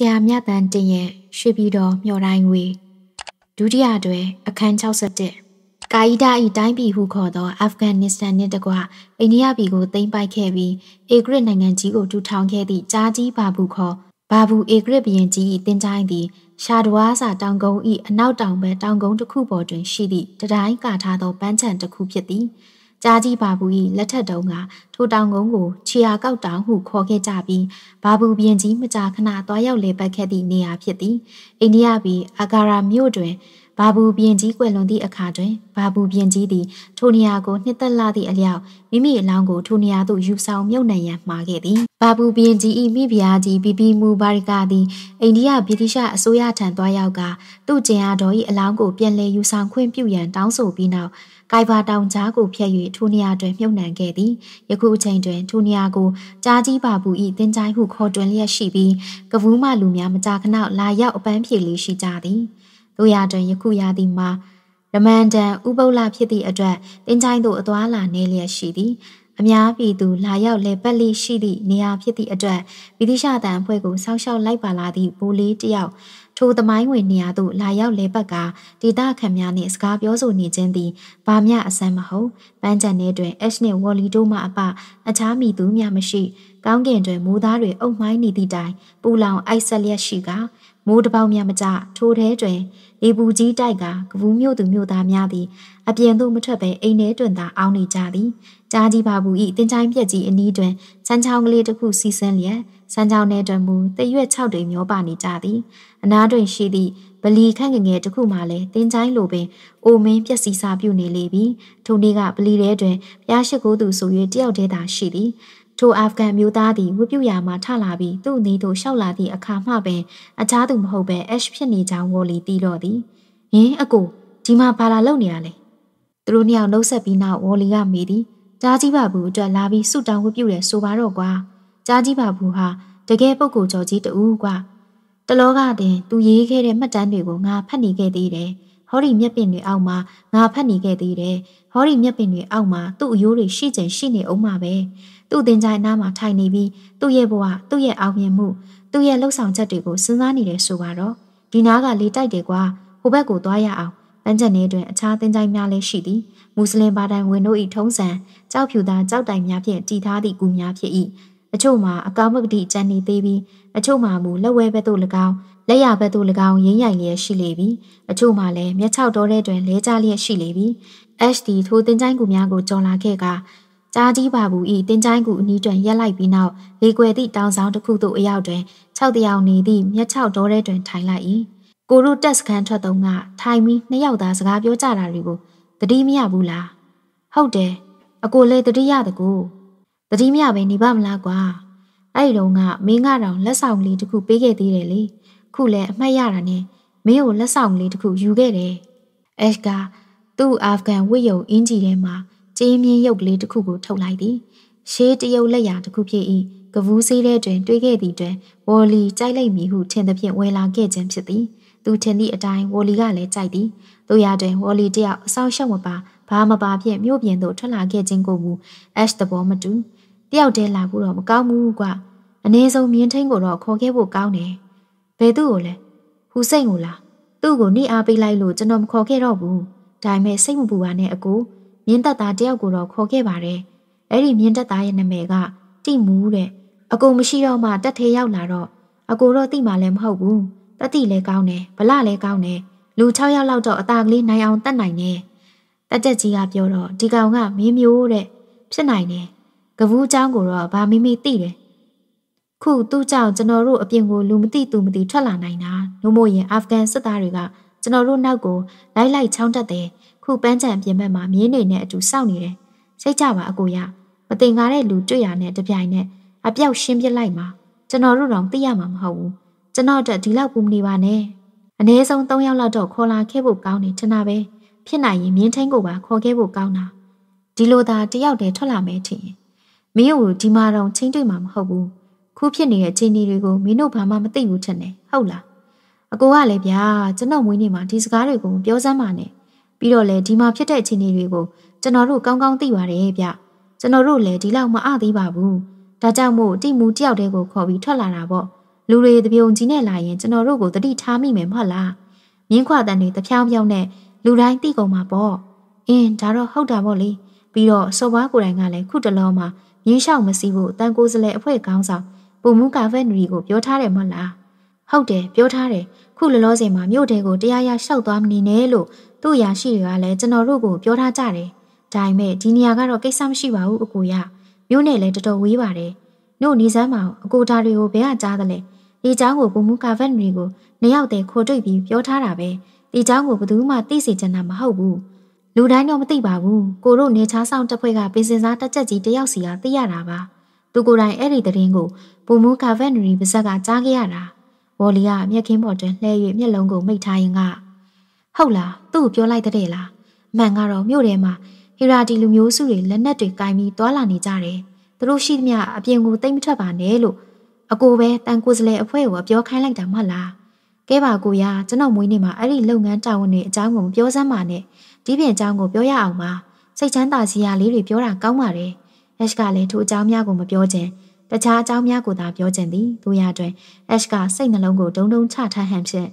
ဆရာမြတန်တင်ရဲ့ရွှေပြည်တော်မျော်တိုင်းဝေဒုတိယတွဲအခန်း61ကာယီဒါဤတိုင်းပြည်ဟုခေါ်သောအာဖဂန်နစ္စတန်နှင့်တကွအိန္ဒိယပြည်ကိုသိမ်းပိုက်ခဲ့ပြီးအေဂရစ်နိုင်ငံကြီးကိုထူထောင်ခဲ့သည့်ဂျာကြီးဘာဘူးခေါ်ဘာဘူးအေဂရစ်ဘရင်ကြီး၏တင်ကြိုင်းသည်ရှာဒဝါစာတောင်ကုန်း၏အနောက်တောင်ဘက်တောင်ကုန်းတစ်ခုပေါ်တွင်ရှိသည့်တတိုင်းကာထားသောပန်းခြံတစ်ခုဖြစ်သည်။ကြားကြီးဘာဘူး၏လက်ထက်တုံးကထိုတောင်ကုန်းကိုခြေရာကောက်တောင်ဟုခေါ်ခဲ့ကြပြီးဘာဘူးပြင်ကြီးမကြာခဏသွားရောက်လေပတ်ခဲ့သည့်နေရာဖြစ်သည်အိန္ဒိယပြည်အာဂါရာမြို့တွင်ဘာဘူးပြင်ကြီးကွယ်လွန်သည့်အခါတွင်ဘာဘူးပြင်ကြီးသည်ထိုနေရာကိုနှစ်သက်လာသည့်အလျောက်မိမိအလောင်းကိုထိုနေရာသို့ယူဆောင်မြုပ်နှံရန်မှာခဲ့သည်ဘာဘူးပြင်ကြီး၏မိဖုရားကြီးဘီဘီမူဘာရီကာသည်အိန္ဒိယဗြိတိရှအစိုးရထံသွားရောက်ကသူ့ကျင်အားတော်၏အလောင်းကိုပြန်လည်ယူဆောင်ခွင့်ပြုရန်တောင်းဆိုပြီးနောက်ကိုင်ဘာတောင်ကြားကိုဖြတ်၍ထိုနေရာတွင်မြုပ်နှံခဲ့သည်ယခုအချိန်တွင်ထိုနေရာကိုကြားကြီးပါဘူးဤတင်ကြိုင်းဟုခေါ်တွင်လျက်ရှိပြီးကပူးမလူများမကြာခဏလာရောက်အပန်းဖြေလေးရှိကြသည်တို့ရာတွင်ယခုရာသီမှာရမန်တန်ဥပုပ်လဖြစ်သည့်အတွက်တင်ကြိုင်းသို့အသွာလာနေလျက်ရှိသည်အများပြည်သူလာရောက်လေပတ်လေးရှိသည့်နေရာဖြစ်သည့်အတွက်ဗီတိရှတန်အဖွဲ့ကိုဆောက်ရှောက်လိုက်ပါလာသည့်ဘိုးလေးတယောက်ထိုသမိုင်းဝင်နေရာသို့လာရောက်လဲပတ်ကာဒေသခံများနှင့်စကားပြောဆိုနေခြင်းသည်ဘာမျှအဆန်းမဟုတ်ပန်းချန်ထဲတွင် H နှင့် Wally တို့မှအပအခြားမိသူများမရှိ ကောင်းကင်တွင်မိုးသားတွေအုပ်မိုင်းနေသည့်တိုင်ပူလောင်အိုက်ဆက်လျက်ရှိကာမိုးတပေါင်းများမကြထိုထဲတွင်လေပူကြီးတိုက်ကကပူးမြို့သူမြို့သားများသည် အပြင်သို့မထွက်ဘဲအိမ်ထဲတွင်သာအောင်းနေကြသည်ကြားကြီးပါဘူးဤတင်ချိုင်းပြက်ကြီးအနီးတွင်ချမ်းချောင်းကလေးတစ်ခုစီးဆင်းလျက်စမ်းကြောင်းထဲတွင်မူတရွက်၆တွေမျောပါနေကြသည်အနားတွင်ရှိသည့်ဗလီခန့်ငငယ်တစ်ခုမှလည်းတင်းချိုင်းလိုပင်အိုမင်းပျက်စီးစားပြုနေလေပြီထိုနေ့ကဗလီထဲတွင်ဘုရားရှိခိုးသူဆို၍တယောက်တည်းသာရှိသည်ထိုအာဖဂန်မျိုးသားသည်ဝိပုယာမှထလာပြီးသူ့နေသို့ရှောက်လာသည့်အခါမှပင်အခြားသူမဟုတ်ဘဲ H ဖြစ်နေကြောင်းဝေါ်လီတီးတော့သည်။ဟင်အကိုဒီမှာဘာလာလုပ်နေရလဲ။သူတို့နှစ်ယောက်နှုတ်ဆက်ပြီးနောက်ဝေါ်လီကမေးသည်။ကြားကြီးပါဘူးအတွက်လာပြီးဆူတောင်းဝိပုရဲဆိုပါတော့ကွာ။ကြားကြည့်ပါဘူးဟာတကယ်ပုဂ္ဂိုလ်ကျော်ကြီးတူကွာတလောကတင်သူရေးခဲ့တဲ့မှတ်တမ်းတွေကိုငါဖတ်နေခဲ့သေးတယ်ဟောဒီမျက်ပင်တွေအောက်မှာငါဖတ်နေခဲ့သေးတယ်ဟောဒီမျက်ပင်တွေအောက်မှာသူ့အယိုးတွေရှိကြင်ရှိနေအောင်မှာပဲသူ့တင်ကြိုင်နားမှာထိုင်နေပြီးသူ့ရဲ့ဘဝသူ့ရဲ့အောင်မြင်မှုသူ့ရဲ့လှုပ်ဆောင်ချက်တွေကိုစဉ်းစားနေတယ်ဆိုပါတော့ဒီနားကလေတိုက်တယ်ကွာဟိုဘက်ကိုသွားရအောင်ပန်းချက်နေတွင်အခြားတင်ကြိုင်များလည်းရှိသည်မွ슬င်ဘာတိုင်ဝင်တို့၏ထုံးစံကြောက်ဖြူသားကြောက်တိုင်များဖြင့်တည်ထားသည့်ကူများဖြစ်၏အချို့မှာအကောင်းမကတိကြံနေသေးပြီးအချို့မှာမူလက်ဝဲဘက်သို့၎င်းလက်ရဘက်သို့၎င်းရင်းရိုင်လျက်ရှိလေပြီအချို့မှာလည်းမျက်ခြောက်တော်ထဲတွင်လဲကျလျက်ရှိလေပြီ HD ထိုတင်ချိုင်းကူများကိုကြော်လာခဲ့ကကြားကြီးပါဘူးဤတင်ချိုင်းကူအနီးတွင်ရက်လိုက်ပြီးနောက်လေကွယ်သည့်တောင်ဆောင်တစ်ခုသို့အရောက်တွင်၆တယောက်နေသည့်မျက်ခြောက်တော်ထဲတွင်ထိုင်လိုက်၏ကိုတို့တက်စကန်ထွက်တုံးကထိုင်ပြီးနှစ်ယောက်သာစကားပြောကြတာတွေကိုတတိမရဘူးလားဟုတ်တယ်အကိုလည်းတတိရတကူတတိမရပဲနေပါမလားကွာအဲ့တုန်းကမင်းကတော့လက်ဆောင်လေးတစ်ခုပေးခဲ့သေးတယ်လေခုလည်းအမှတ်ရတာနဲ့မင်းကိုလက်ဆောင်လေးတစ်ခုယူခဲ့တယ်အက်ကသူ့အာဖဂန်ဝိယုံအင်ဂျီထဲမှာကြေးမြင့်ရုပ်ကလေးတစ်ခုကိုထုတ်လိုက်သည်ရှေးတရုတ်လက်ရာတစ်ခုဖြစ်၏ကဘူးဆေးထဲတွင် တွေးခဲ့သည့်တွင်ဝော်လီကြိုက်လိုက်မည်ဟုထင်သဖြင့်ဝယ်လာခဲ့ခြင်းဖြစ်သည်သူထင်သည့်အတိုင်းဝော်လီကလည်းကြိုက်သည်သူရတွင်ဝော်လီတယောက်အဆောင်ရှောက်မပါဘာမပါဖြင့်မြို့ပြင်သို့ထွက်လာခဲ့ခြင်းကိုမူအက်သဘောမတူ။တယောက်တည်းလာဖို့တော့မကောင်းဘူးကွာအနည်းဆုံးမြင်းထင်းကိုတော့ခေါ်ခဲ့ဖို့ကောင်းတယ်ဘယ်သူ့ကိုလဲဟူစိတ်ကိုလားသူ့ကိုနှိအားပေးလိုက်လို့ကျွန်တော်မခေါ်ခဲ့တော့ဘူးဒါပေမဲ့စိတ်မပူပါနဲ့အကိုမြင်းတက်သားတယောက်ကိုတော့ခေါ်ခဲ့ပါတယ်အဲ့ဒီမြင်းတက်သားရဲ့နာမည်ကတိမူတဲ့အကိုမရှိတော့မှတက်သေးရောက်လာတော့အကိုတော့တိမှလည်းမဟုတ်ဘူးတတိလည်းကောင်းတယ်ဗလလည်းကောင်းတယ်လူ6ယောက်လောက်တော့အသာကလေးနိုင်အောင်တတ်နိုင်တယ်တက်တက်ကြီးကပြောတော့ဒီကောင်ကမင်းမျိုးတဲ့ဖြစ်နိုင်တယ်ကဘူးเจ้าကိုတော့ဗာမိမိသိတယ်ခုသူ့ကြောင့်ကျွန်တော်တို့အပြင်ကိုလူမသိသူမသိထွက်လာနိုင်တာလို့မို့ရင်အာဖဂန်စစ်သားတွေကကျွန်တော်တို့နောက်ကိုလိုက်လိုက်ချောင်းတက်တယ်ခုပန်းချံပြင်ဘက်မှာမြင်းတွေနဲ့အတူစောင့်နေတယ်စိတ်ကြပါအကိုရမတင်ကားတဲ့လူတွေ့ရနဲ့တပြိုင်နဲ့အပြောက်ရှင်းပြလိုက်မှာကျွန်တော်တို့တော့သိရမှာမဟုတ်ဘူးကျွန်တော်တက်ဒီလောက်ကူမနေပါနဲ့အနည်းဆုံး3ရောက်လောက်တော့ခေါ်လာခဲ့ဖို့ကောင်းတယ်ထင်တာပဲဖြစ်နိုင်ရင်မြင်းထင်းကိုပါခေါ်ခဲ့ဖို့ကောင်းတာဒီလိုသာတယောက်တည်းထွက်လာမယ်ထင်ရင်မင်းတို့ဒီမှာတော့ချင်းတွေ့မှာမဟုတ်ဘူးခုဖြစ်နေတဲ့အခြေအနေတွေကိုမင်းတို့ဘာမှမသိဘူးထင်တယ်ဟုတ်လားအကိုကလည်းဗျာကျွန်တော်မွေးနေ့မှာဒီစကားတွေကိုပြောစမ်းပါနဲ့ပြီးတော့လည်းဒီမှာဖြစ်တဲ့အခြေအနေတွေကိုကျွန်တော်တို့ကောင်းကောင်းသိပါတယ်ဗျကျွန်တော်တို့လည်းဒီလောက်မအသေးပါဘူးဒါကြောင့်မို့တိမူတယောက်တည်းကိုခေါ်ပြီးထွက်လာတာပေါ့လူတွေတပြုံကြီးနဲ့လာရင်ကျွန်တော်တို့ကိုတတိထားမိမယ်မဟုတ်လားမြင်းခွာတန်တွေတဖြောင်းဖြောင်းနဲ့လူတိုင်းသိကုန်မှာပေါ့အင်းဒါတော့ဟုတ်တာပေါ့လေပြီးတော့စော်ဘွားကိုယ်တိုင်ကလည်းခုတလောမှာရင်းလျှောက်မစည်းဖို့တန်ကိုစလဲအဖွဲ့ခေါင်းဆောင်ပူမူကာဖက်နရီကိုပြောထားတယ်မဟုတ်လားဟုတ်တယ်ပြောထားတယ်ခုလောလောဆယ်မှာမြို့တဲကိုတရားရလျှောက်သွားမနေနဲ့လို့သူ့ရာရှိတွေကလည်းကျွန်တော်တို့ကိုပြောထားကြတယ်ဒါပေမဲ့ဒီနေရာကတော့ကိစ္စမရှိပါဘူးအကိုရမြို့နဲ့လည်းတော်တော်ဝေးပါတယ်တို့နေစမ်းမအောင်အကိုဒါတွေကိုဘယ်ကကြားသလဲဒီเจ้าကိုပူမူကာဗက်နရီကိုနှစ်ယောက်တည်းခိုတွေ့ပြီးပြောထားတာပဲဒီเจ้าကိုဘယ်သူမှသိစေချင်တာမဟုတ်ဘူးလူတိုင်းတော့မသိပါဘူးကိုတို့နေချားဆောင်တပ်ဖွဲ့ကပင်စင်စားတက်ချက်ကြီးတယောက်စီကသိရတာပါသူကိုယ်တိုင်အဲ့ဒီသတင်းကိုဘူမူကာဗက်နရီပါဇက်ကကြားခဲ့ရတာဝေါ်လီကမျက်ခင်းပေါ်တွင်လှဲ၍မျက်လုံးကိုမိတ်ထားရင်ကဟုတ်လားသူ့ကိုပြောလိုက်တဲ့လားမှန်ကတော့မြို့ထဲမှာဟီရာတီလူမျိုးစုတွေလက်နက်တွေကင်ပြီးသွာလာနေကြတယ်သူတို့ရှိသမျှအပြင်ကိုတိတ်မထွက်ပါနဲ့လို့အကိုပဲတန်ကိုစလဲအဖွဲကိုပြောခိုင်းလိုက်တာမဟုတ်လားကဲပါကိုရကျွန်တော်မွေးနေ့မှာအဲ့ဒီလုပ်ငန်းတာဝန်တွေအကြောင်းကိုမပြောစမ်းပါနဲ့။ဒီပြင်အကြောင်းကိုပြောရအောင်ပါစိတ်ချမ်းသာစရာလေးတွေပြောတာကောင်းပါတယ်။အက်ရှ်ကလည်းထိုအကြောင်းများကိုမပြောခြင်းတခြားအကြောင်းများကိုသာပြောခြင်းသည်သူရအတွင်အက်ရှ်ကစိတ်နှလုံးကိုဒုံဒုံချထားဟန်ဖြင့်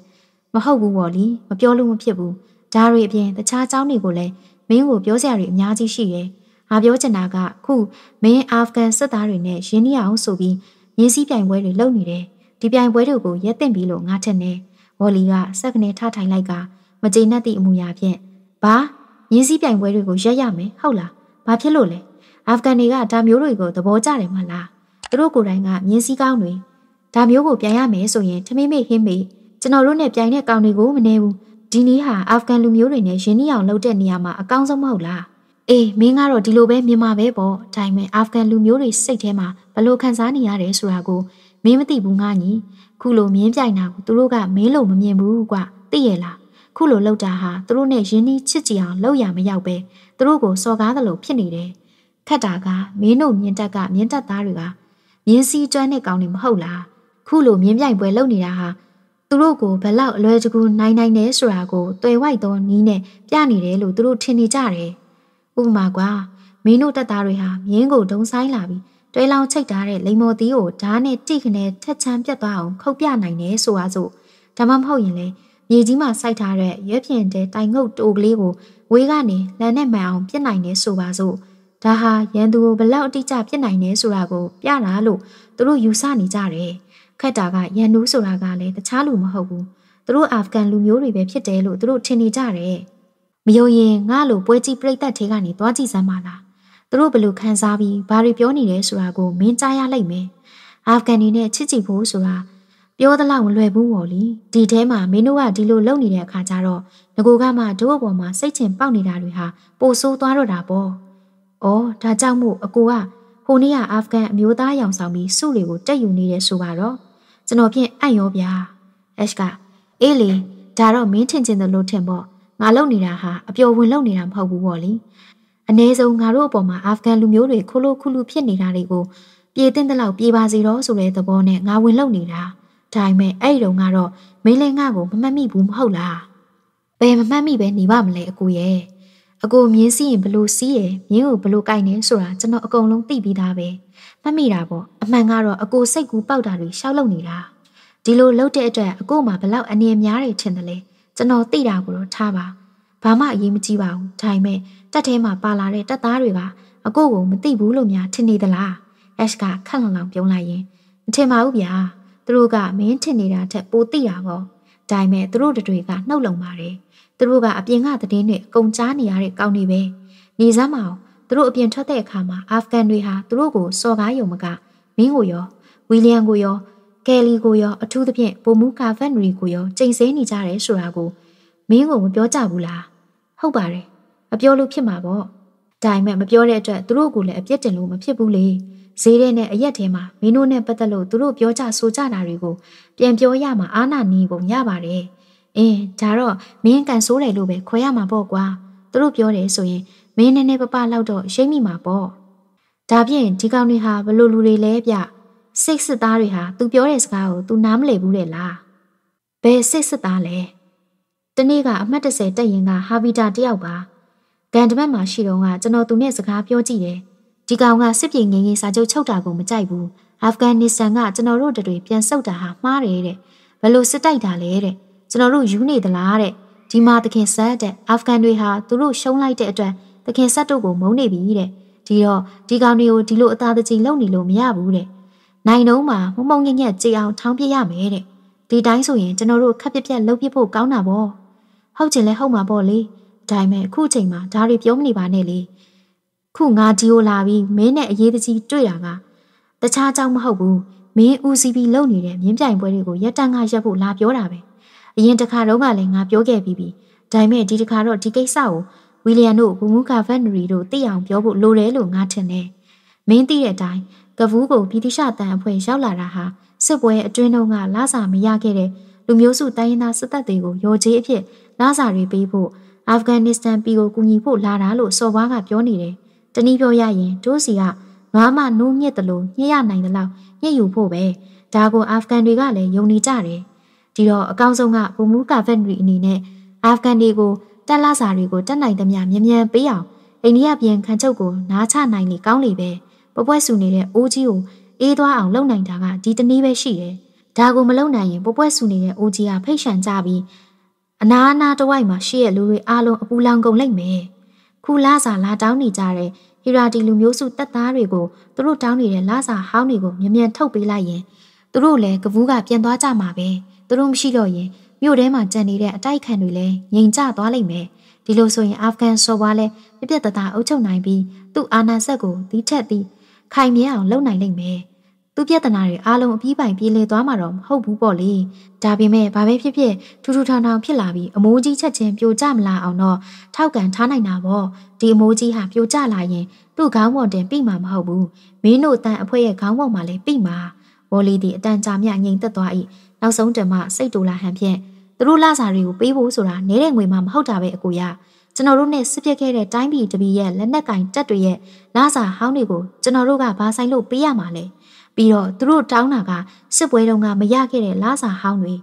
မဟုတ်ဘူးဝော်လီမပြောလို့မဖြစ်ဘူးဒါတွေအပြင်တခြားအကြောင်းတွေကိုလည်းမင်းကိုပြောစရာတွေအများကြီးရှိတယ်။ငါပြောချင်တာကခုမင်းအာဖဂန်စစ်သားတွေနဲ့ရင်းနှီးအောင်ဆိုပြီးမြေစည်းပြိုင်ပွဲတွေလုပ်နေတယ်။ဒီပြိုင်ပွဲတွေကိုရက်တင်ပြီးလို့ငါထင်တယ်။ဝော်လီကစက်ကနေထထိုင်လိုက်ကမကျေနပ်သည့်အမူအရာဖြင့်ဘာရင်းစည်းပြိုင်ပွဲတွေကိုရက်ရမယ်ဟုတ်လားဘာဖြစ်လို့လဲအာဖဂန်တွေကဒါမျိုးတွေကိုသဘောကျတယ်မလားသူတို့ကိုယ်တိုင်ကမြင်းစည်းကောင်းတွေဒါမျိုးကိုပြန်ရမယ်ဆိုရင်ထမင်းမေဟင်းမေကျွန်တော်တို့နဲ့ပြိုင်တဲ့ကောင်တွေကိုမနေဘူးဒီနေ့ဟာအာဖဂန်လူမျိုးတွေနဲ့ရင်းနှီးအောင်လုပ်တဲ့နေရာမှာအကောင်းဆုံးမဟုတ်လားအေးမင်းကတော့ဒီလိုပဲမြန်မာပဲပေါ့ဒါပေမဲ့အာဖဂန်လူမျိုးတွေစိတ်ထဲမှာဘလို့ခံစားနေရတယ်ဆိုတာကိုမင်းမသိဘူးငါညီခုလိုမြင်းပြိုင်တာကိုသူတို့ကမင်းလို့မမြင်ဘူးကွသိရလားခုလိုလောက်တာဟာသူတို့နဲ့ရင်းနှီးချစ်ကြည်အောင်လောက်ရမရောက်ပဲသူတို့ကို စော်ကားသလိုဖြစ်နေတယ်ခက်တာကမင်းတို့မြင်တက်ကမြင်တက်သားတွေကမြင်းစည်းကျွမ်းတဲ့ကောင်းနေမဟုတ်လားခုလိုမြင်းပြိုင်ပွဲလုပ်နေတာဟာသူတို့ကိုဘလောက်အလွယ်တကူနိုင်နိုင်တယ်ဆိုတာကိုတွေ့ဝိုက်သောနီးနဲ့ပြနေတယ်လို့သူတို့ထင်နေကြတယ်ဥပမာကွာမင်းတို့တက်သားတွေဟာမြင်းကိုဒုံဆိုင်လာပြီးတွဲလောင်ချိတ်ထားတဲ့လိမ္မော်သီးကိုဓာတ်နဲ့တိခနဲ့ထက်ချမ်းပြတ်သွားအောင်ခုတ်ပြနိုင်တယ်ဆိုတာဆိုဒါမှမဟုတ်ရင်လေမြေကြီးမှာစိုက်ထားတဲ့ရွက်ပြင်တဲတိုင်ငုတ်တိုကလေးကိုဝေးကနေလမ်းနဲ့မှန်အောင်ပြစ်နိုင်နေဆိုပါစို့ဒါဟာရန်သူကိုဘလောက်အတိအကျပြစ်နိုင်နေဆိုတာကို ပြတာလို့သူတို့ယူဆနေကြတယ်ခက်တာကရန်သူဆိုတာကလည်းတခြားလူမဟုတ်ဘူးသူတို့အာဖဂန်လူမျိုးတွေပဲဖြစ်တယ်လို့သူတို့ထင်နေကြတယ်မယုံရင်ငါ့လိုပွဲကြီးပြိတက်ထဲကနေသွားကြည့်စမ်းပါလားသူတို့ဘလို့ခံစားပြီးဘာတွေပြောနေလဲဆိုတာကိုမင်းကြားရလိမ့်မယ်အာဖဂန်တွေနဲ့ချစ်ကြည်ဖို့ဆိုတာပြောသလောက်မလွယ်ဘူးပေါ့လေဒီထဲမှာမင်းတို့ကဒီလိုလုပ်နေတဲ့အခါကျတော့ငကိုကမှတို့အပေါ်မှာစိတ်ချင်ပေါက်နေတာတွေဟာပိုဆိုးသွားတော့တာပေါ့ဩဒါကြောင့်မို့အကိုကဟိုနေ့ကအာဖဂန်အမျိုးသားရောင်ဆောင်ပြီးစုတွေကိုတက်ယူနေတယ်ဆိုပါတော့ကျွန်တော်ဖြင့်အံ့ရောဗျာအက်ကအေးလေဒါတော့မင်းထင်ချင်တယ်လို့ထင်ပေါ့ငါလုပ်နေတာဟာအပျော်ဝင်လုပ်နေတာမဟုတ်ဘူးပေါ့လေအ ਨੇ ဆုံးငါတို့အပေါ်မှာအာဖဂန်လူမျိုးတွေခိုးလို့ခုလူဖြစ်နေတာတွေကိုပြေတင်တဲ့လောက် ပြေပါစီတော့ဆိုတဲ့သဘောနဲ့ငါဝင်လုပ်နေတာ။ဒါပေမဲ့အဲ့ဒီတုန်းကတော့မင်းလည်းငါ့ကိုမမှတ်မိဘူးမဟုတ်လားဘယ်မမှတ်မိပဲနေပါမလဲအကိုရဲ့အကိုမြင်းစီးရင်ဘလို့စီးရယ်မြင်းကိုဘလို့ကြိုက်နေဆိုတာကျွန်တော်အကုန်လုံးသိပြီးသားပဲမှတ်မိတာပေါ့အမှန်ကတော့အကိုစိတ်ကူးပေါက်တာတွေရှောက်လုံနေတာဒီလိုလှုပ်တဲ့အတွက်အကိုမှဘလောက်အနေများတွေထင်တယ်လဲကျွန်တော်သိတာကိုတော့ထားပါဘာမှအရေးမကြီးပါဘူးဒါပေမဲ့တက်ထဲမှာပါလာတဲ့တက်သားတွေကအကိုကိုမသိဘူးလို့များထင်နေသလား Ash ကခက်လုံလုံပြုံးလိုက်ရင်မထင်ပါဘူးဗျာသူတို့ကမင်းထင်နေတာထက်ပိုသိတာကောဒါပေမဲ့သူတို့တွေကနှုတ်လုံပါတယ်သူတို့ကအပြင်ကသတင်းတွေအကုန်ကြားနေရတဲ့ကောင်းတွေပဲနေစမ်းမအောင်သူတို့အပြင်ထွက်တဲ့အခါမှာအာဖဂန်တွေဟာသူတို့ကို စော်ကားယုံမကမင်းကိုရော ဝီလျံကိုရောကယ်လီကိုရော အထူးသဖြင့်ဗိုလ်မှူးကာဗန်ရီကိုရောချိန်ဆနေကြတယ်ဆိုတာကိုမင်းကို မပြောကြဘူးလားဟုတ်ပါတယ်မပြောလို့ဖြစ်မှာပေါ့ဒါပေမဲ့မပြောတဲ့အတွက်သူတို့ကိုလည်းအပြစ်တင်လို့မဖြစ်ဘူးလေဈေးထဲနဲ့အရက်ထဲမှာမင်းတို့နဲ့ပတ်သက်လို့သူတို့ပြောကြဆိုကြတာတွေကိုပြန်ပြောရမှာအာနာနီးပုံရပါတယ်။အင်းဒါတော့မင်းကန်ဆိုးတယ်လို့ပဲခွဲရမှာပေါ့ကွာ။သူတို့ပြောတယ်ဆိုရင်မင်းနည်းနည်းပပလောက်တော့ရှိမ့်မိမှာပေါ့။ဒါပြင်ဒီကောင်တွေဟာဘလို့လူတွေလဲဗျ။စိတ်စစ်သားတွေဟာသူပြောတဲ့စကားကိုသူနားမလည်ဘူးလေလား။ဘယ်စိတ်စစ်သားလဲ။တနေ့ကအမှတ်30တက်ရင်ကဟာဗီတာတယောက်ပါ။ဂန်တမက်မှာရှိတော့ကကျွန်တော်သူနဲ့စကားပြောကြည့်တယ်။ဒီကောင်ကစစ်ပြေငင်းငင်းစာချုပ်ချုပ်တာကိုမကြိုက်ဘူးအာဖဂန်နစ္စတန်ကကျွန်တော်တို့တွေပြန်ဆုတ်တာဟာမှားတယ်တဲ့ဘလို့စစ်တိုက်တာလဲတဲ့ကျွန်တော်တို့ယူနေသလားတဲ့ဒီမှာသခင်ဆက်တဲ့အာဖဂန်တွေဟာသူတို့ရှုံးလိုက်တဲ့အတွက်သခင်ဆက်တို့ကိုမုန်းနေပြီတဲ့ဒီတော့ဒီကောင်တွေကိုဒီလိုအသာတကြီးလုပ်နေလို့မရဘူးတဲ့နိုင်တော့မှမုံမုံညက်ညက်ကြေအောင်ထောင်းပြရမယ်တဲ့ဒီတိုင်းဆိုရင်ကျွန်တော်တို့ခက်ပြက်ပြက်လုပ်ပြဖို့ကောင်းတာပေါ့ဟုတ်ချင်လဲဟုတ်မှာပေါ့လေဒါပေမဲ့အခုချိန်မှာဒါတွေပြောမနေပါနဲ့လေခုငါဒီကိုလာပြီးမင်းနဲ့အရေးတကြီးတွေ့တာကတခြားကြောင့်မဟုတ်ဘူးမင်းဦးစီးပြီးလုပ်နေတဲ့မြင်းပြိုင်ပွဲတွေကိုရက်တန်ကရက်ဖို့လာပြောတာပဲအရင်တစ်ခါတော့ကလည်းငါပြောခဲ့ပြီးပြီဒါပေမဲ့ဒီတစ်ခါတော့ဒီကိစ္စကိုဝီလျံတို့ဘူမူကာဗန်နရီတို့သိအောင်ပြောဖို့လိုတယ်လို့ငါထင်တယ်မင်းသိတဲ့အတိုင်းကဗူးကိုဗြိတိရှတန်အဖွဲ့ရောက်လာတာဟာစစ်ပွဲအတွင်းတုန်းကလာစာမရခဲ့တဲ့လူမျိုးစုတိုင်းရင်းသားစစ်တပ်တွေကိုရောကျေးအဖြစ်လာစာတွေပေးဖို့အာဖဂန်နစ္စတန်ပြည်ကိုကူညီဖို့လာတာလို့စော်ဘွားကပြောနေတယ်တနည်းပြောရရင်တို့စီကနွားမနိုးမြစ်တယ်လို့ညှက်ရနိုင်တယ်လို့ညှက်ယူဖို့ပဲဒါကိုအာဖဂန်တွေကလည်းယုံနေကြတယ်ဒီတော့အကောင်ဆုံးကဘူမူကာဗက်နရီအနေနဲ့အာဖဂန်တွေကိုတက်လာစာတွေကိုတက်နိုင်သမျှမြန်မြန်ပေးအောင်အိန္ဒိယပြန်ခံချုပ်ကိုနားချနိုင်လေကောင်းလေပဲပပွဲဆူနေတဲ့အိုးကြီးကိုအေးသွားအောင်လုပ်နိုင်တာကဒီတနည်းပဲရှိတယ်ဒါကိုမလုပ်နိုင်ရင်ပပွဲဆူနေတဲ့အိုးကြီးကဖိတ်ရှန်ကြပြီးအနာအနာတဝိုက်မှာရှိရဲ့လူတွေအားလုံးအပူလောင်ကုန်လိမ့်မယ်ခုလစာလာတောင်းနေကြတဲ့ဟီရာတီလူမျိုးစုတပ်သားတွေကိုသူတို့တောင်းနေတဲ့လစာဟောင်းတွေကိုမြ мян ထုတ်ပေးလိုက်ရင်သူတို့လည်းကပူးကပြန်သွားကြမှာပဲသူတို့မရှိတော့ရင်မြို့ထဲမှာကြံနေတဲ့အတိုက်ခံတွေလည်းငြိမ်ကျသွားလိမ့်မယ်ဒီလိုဆိုရင်အာဖဂန်စော်ဘွားလည်းပြပြတသားအုပ်ချုပ်နိုင်ပြီးသူ့အာဏာစက်ကိုတီးထက်ပြီးခိုင်မြဲအောင်လုပ်နိုင်လိမ့်မယ်သူ့ပြဿနာတွေအားလုံးအပြီးပိုင်ပြေလည်သွားမှာတော့မဟုတ်ဘူးပေါ့လေ။ဒါပေမဲ့ဘာပဲဖြစ်ဖြစ်ထူထူထောင်ထောင်ဖြစ်လာပြီးအမိုးကြီးချက်ချင်းပြိုကျမလာအောင်တော့ထောက်ကန်ထားနိုင်တာပေါ့။ဒီအမိုးကြီးဟာပြိုကျလာရင်သူ့ခေါင်းပေါ်တင်ပြိမှာမဟုတ်ဘူး။မင်းတို့အတန်အဖွဲရဲ့ခေါင်းပေါ်မှာလည်းပြိမှာ။ဝေါ်လီဒီအတန်ကြာမြငြိမ်သက်သွား၏။နောက်ဆုံးတမစိတ်တူလာဟန်ဖြင့်သူတို့လစာတွေကိုပေးဖို့ဆိုတာနဲတဲ့ငွေမှမဟုတ်တာပဲအကိုရ။ကျွန်တော်တို့နဲ့စစ်ပြက်ခဲ့တဲ့တိုင်းပြည်တပြည်ရဲ့လက်နက်ကင်တပ်တွေရဲ့လစာဟောင်းတွေကိုကျွန်တော်တို့ကဘာဆိုင်လို့ပေးရမှာလဲ။ပြီးတော့သူတို့တောင်းတာကစစ်ပွဲတုန်းကမရခဲ့တဲ့လစာဟောင်းတွေ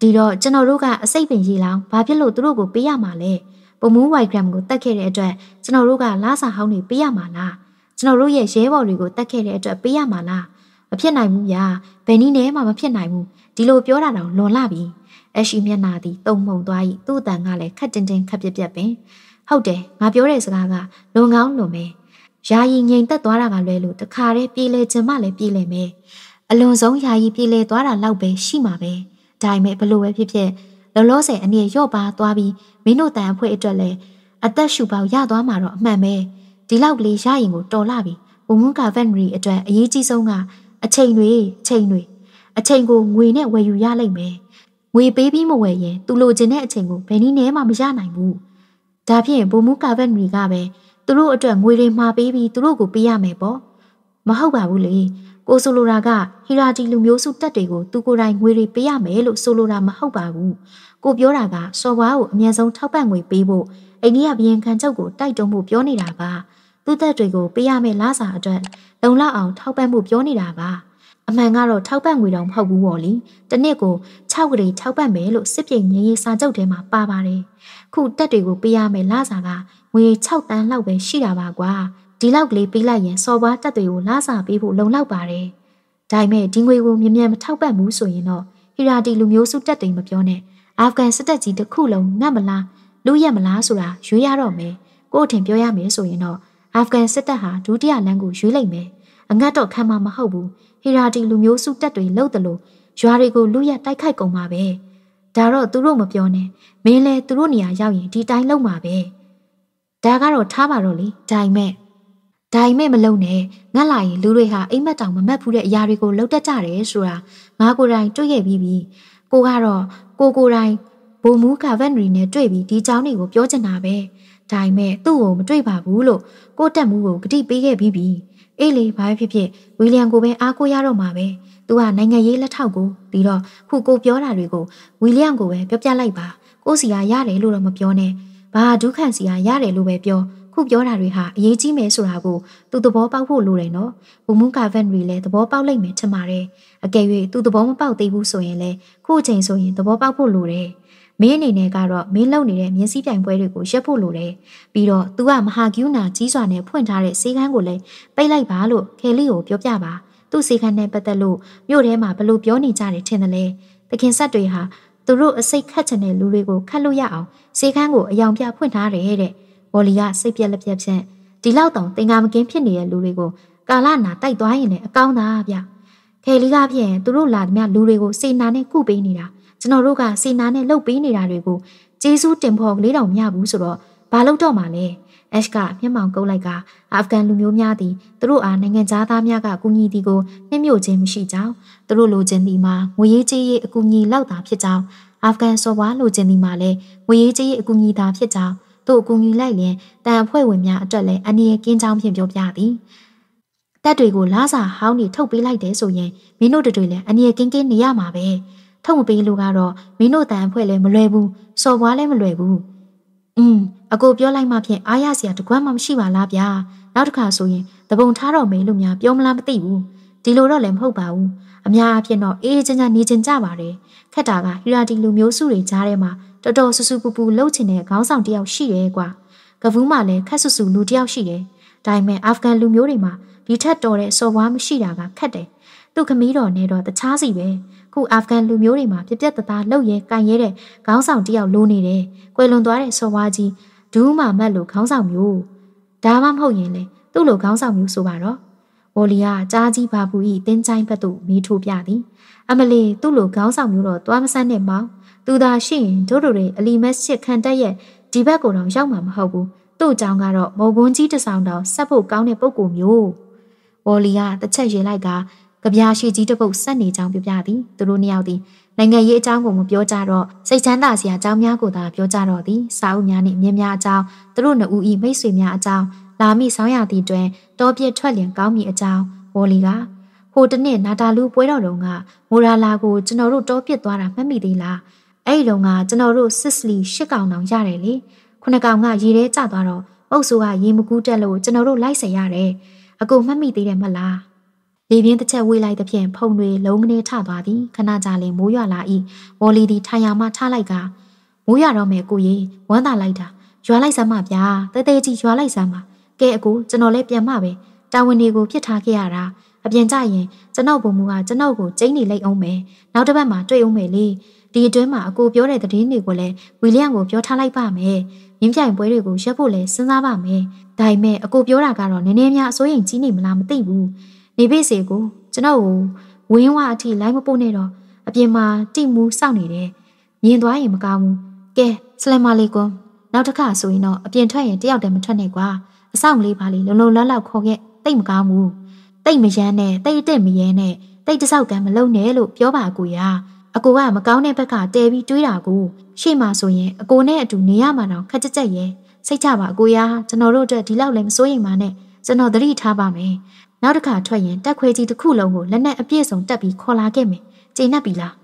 ဒီတော့ကျွန်တော်တို့ကအစိတ်ပင်ရေလောင်းဘာဖြစ်လို့သူတို့ကိုပေးရမှာလဲပုံမူးဝိုင်ဂရမ်ကိုတတ်ခဲ့တဲ့အတွက်ကျွန်တော်တို့ကလစာဟောင်းတွေပေးရမှာလားကျွန်တော်တို့ရဲ့ရဲဘော်တွေကိုတတ်ခဲ့တဲ့အတွက်ပေးရမှာလားမဖြစ်နိုင်ဘူးညာဘယ်နည်းနဲ့မှမဖြစ်နိုင်ဘူးဒီလိုပြောတာတော့လွန်လာပြီအရှိမျက်နာသည်တုံမှုံသွား၏သူ့အတန်ကလည်းခက်တင်တင်ခက်ပြက်ပြက်ပင်ဟုတ်တယ်ငါပြောတဲ့စကားကလွန်ကောင်းလွန်မယ်ယာယီငြိမ်သက်သွားတာပါလွဲလို့တခါတည်းပြည်လဲခြင်းမလည်းပြည်လဲမယ်အလွန်ဆုံးယာယီပြည်လဲသွားတာလောက်ပဲရှိမှာပဲဒါပေမဲ့ဘလို့ပဲဖြစ်ဖြစ်လောလောဆယ်အနေရော့ပါသွားပြီးမင်းတို့တန်အဖွဲအတွက်လဲအသက်ရှူပေါက်ရသွားမှာတော့အမှန်ပဲဒီလောက်ကလေးရရင်ကိုတော်လာပြီဝမွန်ကာဗန်နရီအတွက်အရေးကြီးဆုံးကအချိန်တွေချိန်တွေအချိန်ကိုငွေနဲ့ဝယ်ယူရလိမ့်မယ်ငွေပေးပြီးမဝယ်ရင်သူလိုချင်တဲ့အချိန်ကိုဘယ်နည်းနဲ့မှမရနိုင်ဘူးဒါဖြင့်ဘုံမူကာဗန်နရီကပဲသူတို့အတွက်ငွေတွေမှာပေးပြီးသူတို့ကိုပေးရမယ်ပေါ့မဟုတ်ပါဘူးလေကိုဆိုလိုတာကဟီရာတီလူမျိုးစုတက်တွေကိုသူကိုယ်တိုင်ငွေတွေပေးရမယ်လို့ဆိုလိုတာမဟုတ်ပါဘူးကိုပြောတာကစော်ဘွားကိုအမြဲဆုံးထောက်ပံ့ငွေပေးဖို့အိန္ဒိယဘီယန်ခံချုပ်ကိုတိုက်တွန်းဖို့ပြောနေတာပါသူတက်တွေကိုပေးရမယ်လားစာအတွက်လုံလောက်အောင်ထောက်ပံ့ဖို့ပြောနေတာပါအမှန်ကတော့ထောက်ပံ့ငွေတော့မဟုတ်ဘူးပေါ့လေတနစ်ကို6ကလေးထောက်ပံ့မယ်လို့စစ်ပြေငင်းရေးစာချုပ်ထဲမှာပါပါတယ်ခုတက်တွေကိုပေးရမယ်လစာကငွေ6တန်းလောက်ပဲရှိတာပါကွာဒီလောက်ကလေးပေးလိုက်ရင်စော်ပွားတက်တွေကိုလစာပေးဖို့လုံလောက်ပါတယ်ဒါပေမဲ့ဒီငွေကိုမြ мян မထောက်ပံ့ဘူးဆိုရင်တော့ဟီရာတီလူမျိုးစုတက်တွေမပြောနဲ့အာဖဂန်စစ်တပ်ကြီးတစ်ခုလုံးငတ်မလားလူရက်မလားဆိုတာရွေးရတော့မယ်ကို့အထင်ပြောရမယ်ဆိုရင်တော့အာဖဂန်စစ်တပ်ဟာဒုတိယလမ်းကိုရွေးလိုက်မယ်အငတ်တော့ခံမှာမဟုတ်ဘူးဟီရာတီလူမျိုးစုတက်တွေလှုပ်တယ်လို့ရွာတွေကိုလူရက်တိုက်ခိုက်ကုန်မှာပဲ။ဒါတော့သူတို့မပြောနဲ့မင်းလဲသူတို့နေရာရောက်ရင်ဒီတိုင်းလုံးမှာပဲဒါကတော့ထားပါတော့လေဒါိုင်မဲ့ဒါိုင်မဲ့မလုံးနဲ့ငတ်လာရင်လူတွေဟာအိမ်မက်တောင်မမက်ဘူးတဲ့အရာတွေကိုလှုပ်တက်ကြတယ်ဆိုတာငါကိုယ်တိုင်တွေ့ခဲ့ပြီးပြီကိုကတော့ကိုကိုယ်တိုင်ဘုံမူးကဗန်နရီနဲ့တွေ့ပြီးဒီကြောင်းတွေကိုပြောချင်တာပဲဒါိုင်မဲ့သူ့ကိုမတွေ့ပါဘူးလို့ကိုတက်မူးကိုဂတိပေးခဲ့ပြီးပြီအေးလေဘာဖြစ်ဖြစ်ဝီလျံကိုပဲအားကိုးရတော့မှာပဲသူကနိုင်ငံရေးလက်ထောက်ကိုပြီးတော့ခုကိုပြောတာတွေကိုဝီလျံကိုပဲပြောပြလိုက်ပါကိုစီကရတယ်လို့တော့မပြောနဲ့ဘာဒုက္ခစီကရတယ်လို့ပဲပြောခုပြောတာတွေဟာအရေးကြီးမယ်ဆိုတာကိုသူသဘောပေါက်ဖို့လိုတယ်နော်ဘူမူကာဗန်ရီလည်းသဘောပေါက်လိုက်မယ်ထင်ပါတယ်အကယ်၍သူသဘောမပေါက်သေးဘူးဆိုရင်လည်းခုအချိန်ဆိုရင်သဘောပေါက်ဖို့လိုတယ်မင်းအနေနဲ့ကတော့မင်းလုပ်နေတဲ့မျက်စိပြိုင်ပွဲတွေကိုရပ်ဖို့လိုတယ်ပြီးတော့ तू ကမဟာကယူနာကြီးစွာနဲ့ဖွင့်ထားတဲ့စေခန်းကိုလည်းပိတ်လိုက်ပါလို့ခဲလီကိုပြောပြပါသူ့စေခန်းနဲ့ပတ်သက်လို့မြို့ထဲမှာဘလို့ပြောနေကြတယ်ထင်တယ်လေသခင်ဆက်တွေဟာသူတို့အစိတ်ခတ်ချင်တဲ့လူတွေကိုခတ်လို့ရအောင်စေခန်းကိုအယောင်ပြဖွင့်ထားတယ်တဲ့ဘော်လီကစိတ်ပြက်လက်ပြက်ဖြင့်ဒီလောက်တောင်တင်ကာမကင်းဖြစ်နေတဲ့လူတွေကိုကာလနာတိုက်သွားရင်လည်းအကောင်းသားဗျခဲလီကဖြင့်သူတို့လာသမျှလူတွေကိုစေနာနဲ့ကုပေးနေတာကျွန်တော်တို့ကစေနာနဲ့လှုပ်ပေးနေတာတွေကိုကျေးဇူးတင်ဖို့လေးတောင်မရဘူးဆိုတော့ဘာလို့တော့မှလဲ။ Ash ကမျက်မှောင်ကုပ်လိုက်ကအာဖဂန်လူမျိုးများသည်သူတို့အားနိုင်ငံသားသားများကအကူအညီတီကိုနှိမ့်မြို့ခြင်းမရှိကြောင်းသူတို့လိုချင်သည်မှာငွေရေးကြေးရေးအကူအညီလောက်သာဖြစ်ကြောင်းအာဖဂန်စော်ဘွားလိုချင်သည်မှာလည်းငွေရေးကြေးရေးအကူအညီသာဖြစ်ကြောင်းသူ့အကူအညီလိုက်ရင်တန်အဖွဲ့ဝင်များအတွက်လည်းအနေရကင်းကြောင်းဖြင့်ပြောပြသည်။တပ်တွေကိုလာစာဟောင်းနေထုတ်ပေးလိုက်တယ်ဆိုရင်မင်းတို့တို့တွေလည်းအနေရကင်းကင်းနေရမှာပဲ။ထုတ်မပေးလို့ကတော့မင်းတို့တန်အဖွဲ့လည်းမလွယ်ဘူးစော်ပွားလည်းမလွယ်ဘူးอืมအကိုပြောလိုက်မှဖြင့်အားရစရာတကွမ်းမှမရှိပါလားဗျာနောက်တစ်ခါဆိုရင်တပုံထားတော့မယ်လို့များပြောမလားမသိဘူးဒီလိုတော့လည်းမဟုတ်ပါဘူးအများအပြားတော့အေးအေးချမ်းချမ်းနေချင်ကြပါတယ်ခက်တာကဟီရာတီလူမျိုးစုတွေကြားထဲမှာတော်တော်ဆူဆူပူပူလှုပ်ချင်တဲ့ခေါင်းဆောင်တယောက်ရှိတယ်ကွာကဘူးမှလည်းခက်ဆူဆူလူတယောက်ရှိတယ်ဒါပေမဲ့အာဖဂန်လူမျိုးတွေမှာဒီထက်တော်တဲ့စော်ဘွားမရှိတာကခက်တယ်သူ့ခမီးတော်နဲ့တော့တခြားစီပဲခုအာဖဂန်လူမျိုးတွေမှာပြပြတသားလှုပ်ရဲကင်ရဲတဲ့ခေါင်းဆောင်တယောက်လိုနေတယ်။ကွယ်လွန်သွားတဲ့ဆော်ဝါကြီးဒူးမာမတ်လိုခေါင်းဆောင်မျိုးဒါမှမဟုတ်ရင်လေသူ့လိုခေါင်းဆောင်မျိုးဆိုပါတော့ဝေါ်လီယာကြားကြီးဘာဘူးဤတင်းချိုင်းဘက်သို့မေးထိုးပြသည်အမလီသူ့လိုခေါင်းဆောင်မျိုးတော့သွားမဆန်းနဲ့မောင်သူသာရှိရင်တို့တို့တွေအလီမက်ရှစ်ခံတက်ရဲ့ဒီဘက်ကိုတော့ရောက်မှာမဟုတ်ဘူးသူ့အကြောင်းကတော့မော်ကွန်းကြီးတဆောင်တောင်ဆက်ဖို့ကောင်းတဲ့ပုံကူမျိုးဝေါ်လီယာတစ်ချက်ရင်လိုက်ကပြားရှိကြီးတစ်ပုတ်ဆက်နေကြောင်းပြပြသည်သူတို့နှစ်ယောက်သည်နိုင်ငံရေးအကြောင်းကိုမပြောကြတော့စိတ်ချမ်းသာစရာအကြောင်းများကိုသာပြောကြတော့သည်စာအုပ်များနှင့်မြင်းများအကြောင်းသူတို့နှစ်ဦး၏မိတ်ဆွေများအကြောင်းလာမိဆောင်ရသည့်တွင်တောပြစ်ထွက်လျင်ကောင်းမည်အကြောင်းဝေါ်လီကဟိုတနေ့နာတာလူပွဲတော်တုန်းကမိုရာလာကိုကျွန်တော်တို့တောပြစ်သွားတာမှတ်မိသေးလားအဲ့ဒီတုန်းကကျွန်တော်တို့ဆစ်စလီရှစ်ကောင်တောင်ရတယ်လေခုနှစ်ကောင်ကရေထဲကျသွားတော့အုပ်စိုးကရေမကူးတက်လို့ကျွန်တော်တို့လိုက်ဆက်ရတယ်အကိုမှတ်မိသေးတယ်မလားလေပြင်းတစ်ချက်ဝေးလိုက်သဖြင့်ဖုံတွေလုံးကနေထသွားသည်ခဏကြာလင်မိုးရွာလာ၏ဝေါ်လီသည်ထိုင်ရာမှထလိုက်ကမိုးရွာတော့မယ်ကိုကြီးဝမ်းသာလိုက်တာရွာလိုက်စမ်းမဗျာတဲတဲကြီးရွာလိုက်စမ်းမကဲအကိုကျွန်တော်လည်းပြန်မပဲတာဝန်တွေကိုပြစ်ထားခဲ့ရတာအပြင်ကြရင်ကျွန်တော်ဘုံမူကကျွန်တော်ကိုကျိန်းနေလိုက်အောင်မယ်နောက်တစ်ပတ်မှတွေ့အောင်မယ်လေဒီအတွင်းမှာအကိုပြောတဲ့သတင်းတွေကိုလည်းဝီလျံကိုပြောထားလိုက်ပါမယ်မြင်းပြိုင်ပွဲတွေကိုရပ်ဖို့လည်းစဉ်းစားပါမယ်ဒါပေမဲ့အကိုပြောတာကတော့နည်းနည်းများအစိုးရင်ကြီးနေမလားမသိဘူးနေပြီစေကိုကျွန်တော်ကိုဝင်းဝအထိလိုက်မပို့နဲ့တော့အပြင်မှာတိမူးစောင့်နေတယ်မြင်သွားရင်မကောင်းဘူးကဲဆလမ်မာလီကွန်နောက်တစ်ခါဆိုရင်တော့အပြင်ထွက်ရင်တယောက်တည်းမထွက်နဲ့ကွာအဆောင်လေးပါလေလုံလုံလောက်လောက်ခေါ်ခဲ့တိတ်မကောင်းဘူးတိတ်မရမ်းနဲ့တိတ်အစ်စ်မရဲနဲ့တိတ်တဆောက်ကံမလုံနဲ့လို့ပြောပါအကိုရာအကိုကမကောင်းတဲ့ဘက်ကတဲပြီးတွေးတာကိုရှေ့မှာဆိုရင်အကိုနဲ့အတူနေရမှာတော့ခက်ကြက်ကြက်ရဲ့စိတ်ချပါအကိုရာကျွန်တော်တို့အတွက်ဒီလောက်လည်းမစိုးရိမ်ပါနဲ့ကျွန်တော်သတိထားပါမယ်နောက်တစ်ခါထွက်ရင်တက်ခွဲကြီးတစ်ခုလုံးကိုလက်နဲ့အပြည့်စုံတက်ပြီးခေါ်လာခဲ့မယ်ကျေနပ်ပြီလား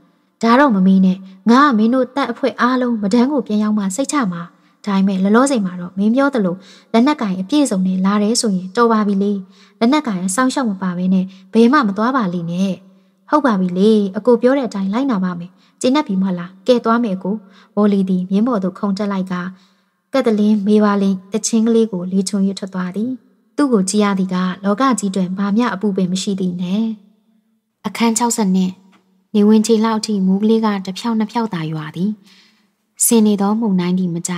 ဒါတော့မမင်းနဲ့ငါကမင်းတို့တက်အဖွဲအားလုံးမဒန်းကိုပြန်ရောက်မှစိတ်ချမှာဒါပေမဲ့လလောစိန်မှာတော့မင်းပြောသလိုလက်နက်ကင်အပြည့်စုံနဲ့လာတယ်ဆိုရင်တော်ပါပြီလေလက်နက်ကင်ဆောင်းရှောက်မပါဘဲနဲ့ဘယ်မှမသွားပါလိမ့်နဲ့ဟုတ်ပါပြီလေအကိုပြောတဲ့အတိုင်းလိုက်နာပါမယ်ကျေနပ်ပြီမဟုတ်လားကဲသွားမယ်ကိုမော်လီသည်မြင်းပေါ်သို့ခုန်တက်လိုက်ကကက်တလင်းမေပါလင်းတချင်းကလေးကိုလေချုံရထွက်သွားသည်သူ့ကိုကြည်ရသည်ကလောကကြီးတွင်ဘာမျှအပူပင်မရှိသည်နဲ့အခန်း60နှစ်နေဝင်ချိန်လောက်အထိမူးကလေးကတစ်ဖြောင်းနှစ်ဖြောင်းသာရွာသည်ဆင်နေသောမုန်တိုင်းသည်မကြ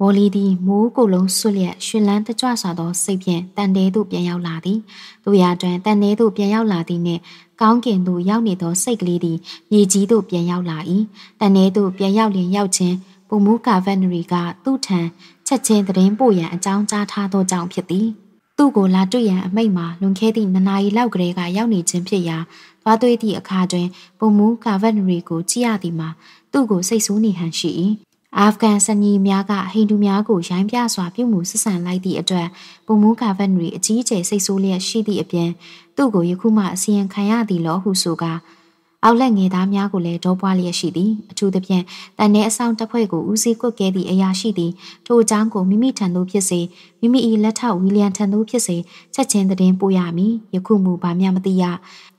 ဝေါ်လီသည်မိုးကိုလုံးဆွလျက်ရှင်လန်းတကြွစွာသောစိတ်ဖြင့်တန်တဲသို့ပြန်ရောက်လာသည်သူရာတွင်တန်တဲသို့ပြန်ရောက်လာသည်နှင့်ကောင်းကင်သို့ရောက်နေသောစိတ်ကလေးသည်မြေကြီးသို့ပြန်ရောက်လာ၏တန်တဲသို့ပြန်ရောက်လျင်ရောက်ချင်းပုံမူကာဗန်နရီကသူ့ထံချက်ချင်းသတင်းပို့ရန်အကြောင်းကြားထားသောကြောင့်ဖြစ်သည်။သူ့ကိုလာတွေ့ရန်အမိတ်မှာလွန်ခဲ့သည့်နှစ်နာရီလောက်ကလေးကရောက်နေခြင်းဖြစ်ရာသွားသွေးသည့်အခါတွင်ပုံမူကာဗတ်နရီကိုကြည့်ရသည်မှာသူ့ကိုစိတ်ဆိုးနေဟန်ရှိ၏အာဖဂန်စနီများကဟိန္ဒူများကိုရိုင်းပြစွာပြုမှုဆက်ဆံလိုက်သည့်အတွက်ပုံမူကာဗတ်နရီအကြီးအကျယ်စိတ်ဆိုးလျက်ရှိသည့်အပြင်သူ့ကိုယခုမှအစီရင်ခံရသည်လို့ဟုဆိုကားအောက်လက်ငယ်သားများကိုလည်းဒေါပွားလျက်ရှိသည်အထူးသဖြင့်တန်တဲ့အဆောင်တပ်ဖွဲ့ကိုဦးစီးကွက်ခဲ့သည့်အရာရှိသည်ထိုအကြောင်းကိုမိမိထံသို့ဖြစ်စေမိမိ၏လက်ထောက်ဝီလျံထံသို့ဖြစ်စေချက်ချင်းသတင်းပို့ရမည်ယခုမူဘာမှမသိရ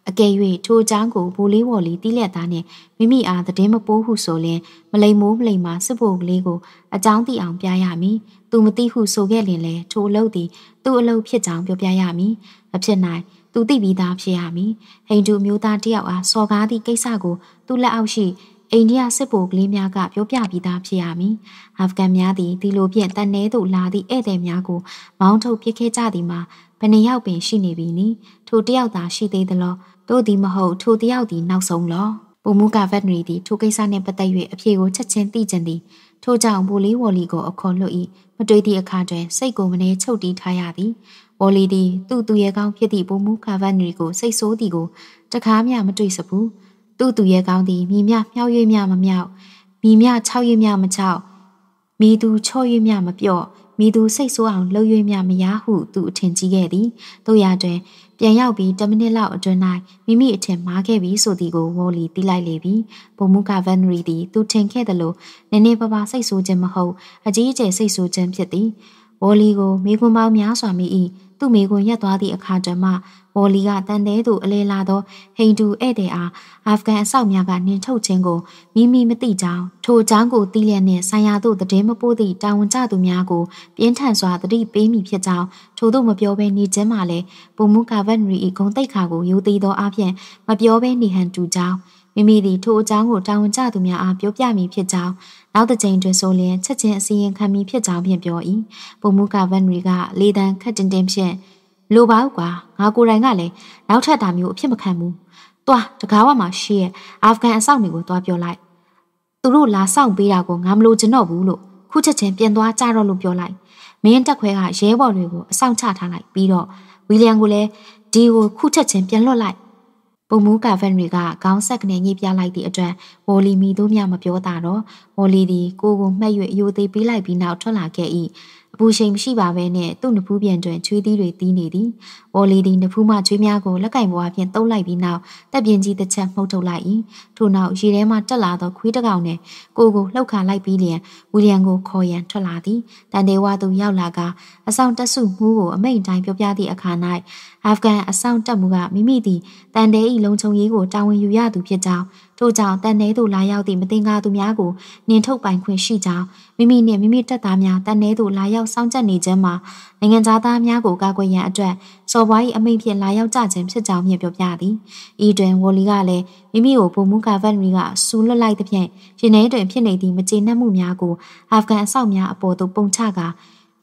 အကယ်၍ထိုအကြောင်းကိုဘိုးလေးဝော်လီတီးလက်သားနှင့်မိမိအားသတင်းမပိုးဟုဆိုလျင်မလိမ်မိုးမလိမ်မာစစ်ဘိုလ်ကလေးကိုအကြောင်းသိအောင်ပြရမည်သူမသိဟုဆိုခဲ့လျင်လည်းထိုအလုပ်သည်သူ့အလုပ်ဖြစ်ကြောင်းပြောပြရမည်မဖြစ်နိုင်သူသိပြီးသားဖြစ်ရမည်ဟိန္ဒူမျိုးသားတယောက်အားစော်ကားသည့်ကိစ္စကိုသူ့လက်အောက်ရှိအိန္ဒိယစစ်ဗိုလ်ကလေးများကပြောပြပြီးသားဖြစ်ရမည်အာဖဂန်များသည်ဒီလိုဖြင့်တန်နေသို့လာသည့်ဧည့်သည်များကိုမောင်းထုတ်ပစ်ခဲ့ကြသည်မှာဘယ်နှယောက်ပင်ရှိနေပြီနည်းထိုတယောက်သာရှိသေးသလားတို့သည်မဟုတ်ထိုတယောက်သည်နောက်ဆုံးလောပူမူကဗက်နရီသည်ထိုကိစ္စနှင့်ပတ်သက်၍အဖြေကိုချက်ချင်းသိကြသည်ထိုကြောင့်ဘူလေးဝော်လီကိုအခေါ်လွတ်၏မတွေးသည့်အခါတွင်စိတ်ကိုမနှဲချုပ်တီးထားရသည်။ပေါ်လီသည်သူ့သူရဲကောင်းဖြစ်သည့်ဘုံမူကာဗန်ရီကိုစိတ်ဆိုးသည်ကိုတကားမျှမတွေ့စဘူး။သူ့သူရဲကောင်းသည်မိမြမြောက်ရွေ့မြမမြောက်မိမြချောက်ရွေ့မြမချောက်မိသူချော့ရွေ့မြမပြော့မိသူစိတ်ဆိုးအောင်လှုပ်ရွေ့မြမရဟုသူအထင်ကြီးခဲ့သည်။တို့ရတွင်ပြန်ရောက်ပြီး10မိနစ်လောက်အတွင်း၌မိမိအထင်မှားခဲ့ပြီးဆိုသည်ကိုဝေါ်လီသိလိုက်လေပြီ။ဘုံမူကဗန်ရီသည်သူထင်ခဲ့သလိုနည်းနည်းပါးပါးစိတ်ဆိုးခြင်းမဟုတ်အကြီးအကျယ်စိတ်ဆိုးခြင်းဖြစ်သည်။ဝေါ်လီကိုမိခွန်းပေါင်းများစွာမိ၏သူ့မိကိုရက်သွားသည့်အခါကျမှဝေါ်လီကတန်တဲသို့အလဲလာသောဟိန္ဒူဧည့်သည်အားအာဖဂန်အဆောက်များကနှင်ထုတ်ခြင်းကိုမိမိမသိကြောင်းထိုအကြောင်းကိုသိလျက်နှင့်ဆိုင်ရာသို့တည်င်းမပိုးသည့်တာဝန်ကျသူများကိုပြင်းထန်စွာတတိပေးမိဖြစ်ကြောင်းထိုသို့မပြောဘဲနေခြင်းမှလည်းဘူမူကာဗန်ရီ၏ဂုံတိတ်ခါကိုယူသိသောအပြင်မပြောဘဲနေဟန်တူကြောင်းမိမိသည်ထိုအကြောင်းကိုတာဝန်ကျသူများအားပြောပြမည်ဖြစ်ကြောင်းနောက်တစ်ချိန်တွင်ဆိုလျင်ချက်ချင်းအစီရင်ခံပြီးဖြစ်ကြောင်းဖြင့်ပြော၏ပုံမှုကဗန်ရီကလေတန်းခက်တင်တင်ဖြင့်လိုပါ့ကွာငါကိုယ်တိုင်ကလည်းနောက်ထပ်တာမျိုးအဖြစ်မခံဘူး။သွားတကားဝမှာရှိရဲ့အာဖဂန်အဆောက်တွေကိုသွားပြောလိုက်။သူတို့လာစောင့်ပေးတာကိုငါမလိုချင်တော့ဘူးလို့ခုချက်ချင်းပြန်သွားကြတော့လို့ပြောလိုက်။မင်းတက်ခွဲကရဲဘော်တွေကိုအဆောင်ချထားလိုက်ပြီးတော့ဝီလျံကိုလည်းဒီကိုခုချက်ချင်းပြန်လွတ်လိုက်ပုံမူးကာဗန်တွေကခေါင်းဆက်ကနေညှိပြလိုက်သည့်အတွက်ဝေါ်လီမီတို့မြမပြောတာတော့ဝေါ်လီသည်ကိုကိုမှတ်၍အယိုသေးပေးလိုက်ပြီးနောက်ထွက်လာခဲ့၏အပူချိန်မရှိပါဘဲနဲ့သူ့နဖူးပြန်တွင်ချွေးသီးတွေတီးနေသည်။ဝေါ်လီသည်နဖူးမှချွေးများကိုလက်ကင်ဘွားဖြင့်တုပ်လိုက်ပြီးနောက်တက်ပြင်းကြီးတစ်ချက်မှုတ်ထုတ်လိုက်၏။ထို့နောက်ရေထဲမှတက်လာသောခွေးတစ်ကောင်နှင့်ကိုကိုလှုပ်ခါလိုက်ပြီးလျင်ဝီလျံကိုခေါ်ရန်ထွက်လာသည်။တန်တေဝါသူရောက်လာကအဆောင်တက်စုမှုကိုအမိန်တိုင်းပြောပြသည့်အခါ၌အာဖဂန်အဆောင်တက်မှုကမိမိသည်တန်တေ၏လုံခြုံရေးကိုတာဝန်ယူရသူဖြစ်ကြောင်းထို့ကြောင့်တန်တေသို့လာရောက်သည့်မသင်္ကာသူများကိုနင်ထုတ်ပိုင်ခွင့်ရှိကြောင်းမိမိနှင့်မိမိတပ်သားများတန်ထဲသို့လာရောက်စောင့်ကြပ်နေခြင်းမှာနိုင်ငံသားများကိုကာကွယ်ရန်အတွက်စော်ဘွား၏အမိန့်ဖြင့်လာရောက်ကြခြင်းဖြစ်ကြောင်းမြင်ပြောပြသည်။ဤတွင်ဝေါ်လီကလည်းမိမိကိုဗိုလ်မှူးကာဗန်ရီကဆူလွတ်လိုက်သဖြင့်ရင်ထဲတွင်ဖြစ်နေသည့်မကျေနပ်မှုများကိုအာဖဂန်အဆောက်များအပေါ်သို့ပုံချကာ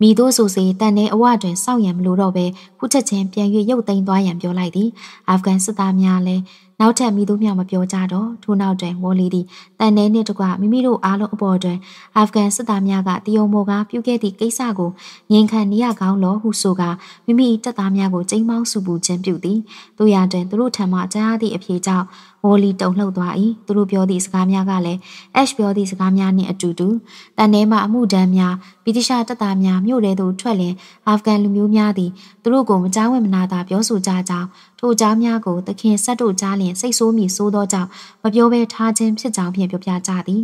မိတို့ဆိုစေတန်တဲ့အဝတွင်စောင့်ရံမလို့တော့ပဲခုချက်ချင်းပြန်၍ရုတ်သိမ်းသွားရန်ပြောလိုက်သည်အာဖဂန်စစ်သားများလည်းနောက်ထပ်မိသူမြောက်မပြောကြတော့ထို့နောက်တွင်ဝေါ်လီသည်တန်နေနှင့်တကွမိမိတို့အားလုံးအပေါ်တွင်အာဖဂန်စစ်သားများကတယုံမော်ကပြုခဲ့သည့်ကိစ္စကိုငင်ခံနေရကောင်းလောဟုဆိုကာမိမိတပ်သားများကိုကျိမ်းပေါင်းစုပူခြင်းပြုသည်တို့ရတွင်သူတို့ထံမှကြားရသည့်အဖြစ်ကြောင့်ဝေါ်လီတုံလှုပ်သွား၏သူတို့ပြောသည့်စကားများကလည်း Ash ပြောသည့်စကားများနှင့်အတူတူတန်ထဲမှအမှုဒဏ်များဗီတိရှားတပ်သားများမြို့ထဲသို့ထွက်လင်အာဖဂန်လူမျိုးများသည်သူတို့ကိုမကြောက်ဝင်မနာသာပြောဆိုကြကြောင်းထိုကြောင်းများကိုသခင်ဆက်တို့ကြားလျင်စိတ်ဆိုးမိဆိုးသောကြောင့်မပြောဘဲထားခြင်းဖြစ်ကြောင်းဖြင့်ပြောပြကြသည်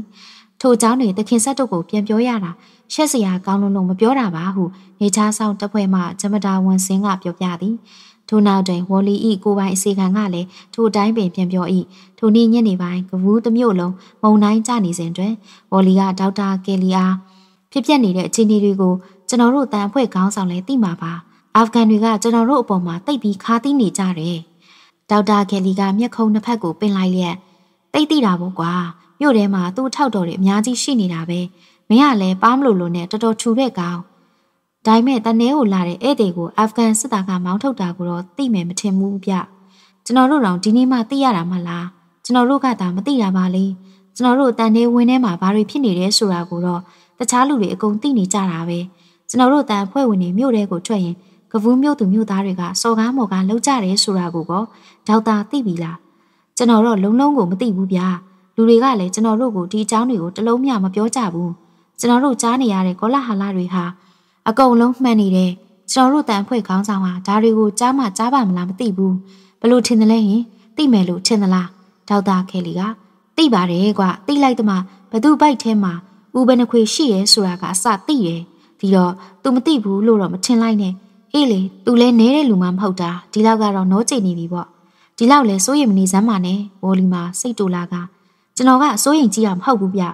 ထိုကြောင့်တွင်သခင်ဆက်တို့ကိုပြန်ပြောရတာရှက်စရာကောင်းလုံးလုံးမပြောတာပါဟုနေချားဆောင်တပ်ဖွဲ့မှဂျမတာဝန်စင်းကပြောပြသည်ထို့နောက်တွင်ဝေါ်လီဤကိုပိုင်အစီခံကလည်းထိုအတိုင်းပင်ပြန်ပြော၏ထိုနေ့ညနေပိုင်းကဘူးတစ်မြို့လုံးမုံတိုင်းကျနေစဉ်တွင်ဝေါ်လီကဒေါက်တာကယ်လီအားဖြစ်ပျက်နေတဲ့အခြေအနေတွေကိုကျွန်တော်တို့တန်အဖွဲ့ခေါင်းဆောင်လည်းသိမှာပါအာဖဂန်တွေကကျွန်တော်တို့အပေါ်မှာတိတ်ပြီးခါသိနေကြတယ်ဒေါက်တာကယ်လီကမျက်ခုံးနှစ်ဖက်ကိုပင်လိုက်လျက်တိတ်သိတာပေါ့ကွာမြို့ထဲမှာသူ့ထောက်တော်တွေအများကြီးရှိနေတာပဲမင်းကလည်းပါမလို့လို့နဲ့တော်တော်ထူတဲ့ကောင်ဒါပေမဲ့တနဲကိုလာတဲ့ဧည့်သည်ကိုအာဖဂန်စစ်သားကမောင်းထုတ်တာကိုတော့သိမယ်မထင်ဘူးဗျကျွန်တော်တို့တော့ဒီနေ့မှသိရတာမလားကျွန်တော်တို့ကဒါမသိတာပါလေကျွန်တော်တို့တန်နေဝင်းထဲမှာဘာတွေဖြစ်နေလဲဆိုတာကိုတော့တခြားလူတွေအကုန်သိနေကြတာပဲကျွန်တော်တို့တန်ဖွဲ့ဝင်တွေမြို့ထဲကိုထွက်ရင်ကပူးမြို့သူမြို့သားတွေကစော်ကားမော်ကားလောက်ကြတယ်ဆိုတာကိုတော့ဒေါက်တာသိပြီလားကျွန်တော်တော့လုံးလုံးကိုမသိဘူးဗျာလူတွေကလည်းကျွန်တော်တို့ကိုဒီအကြောင်းတွေကိုတလုံးမျှမပြောကြဘူးကျွန်တော်တို့ကြားနေရတဲ့ကောလာဟလတွေဟာအကုန်လုံးမှန်နေတယ်ကျွန်တော်တို့တန်ဖွဲ့ခေါင်းဆောင်ဟာဒါတွေကိုကြားမှကြားပါမလားမသိဘူးဘလို့ထင်တယ်လဲဟင်သိမယ်လို့ထင်သလားဒေါက်တာခဲလီကသိပါတယ်ကွာသိလိုက်တမှဘသူဘိုက်ထဲမှာဥပနခွေရှိရဲဆိုတာကအစသိတယ်ဒီတော့ तू မသိဘူးလို့တော့မထင်လိုက်နဲ့အေးလေ तू လဲနဲတဲ့လူမှမဟုတ်တာဒီလောက်ကတော့နောကျိနေပြီပေါ့ဒီလောက်လဲစိုးရိမ်မနေစမ်းပါနဲ့ဝေါ်လီမှာစိတ်တူလာကကျွန်တော်ကစိုးရိမ်ကြည့်တာမဟုတ်ဘူးဗျ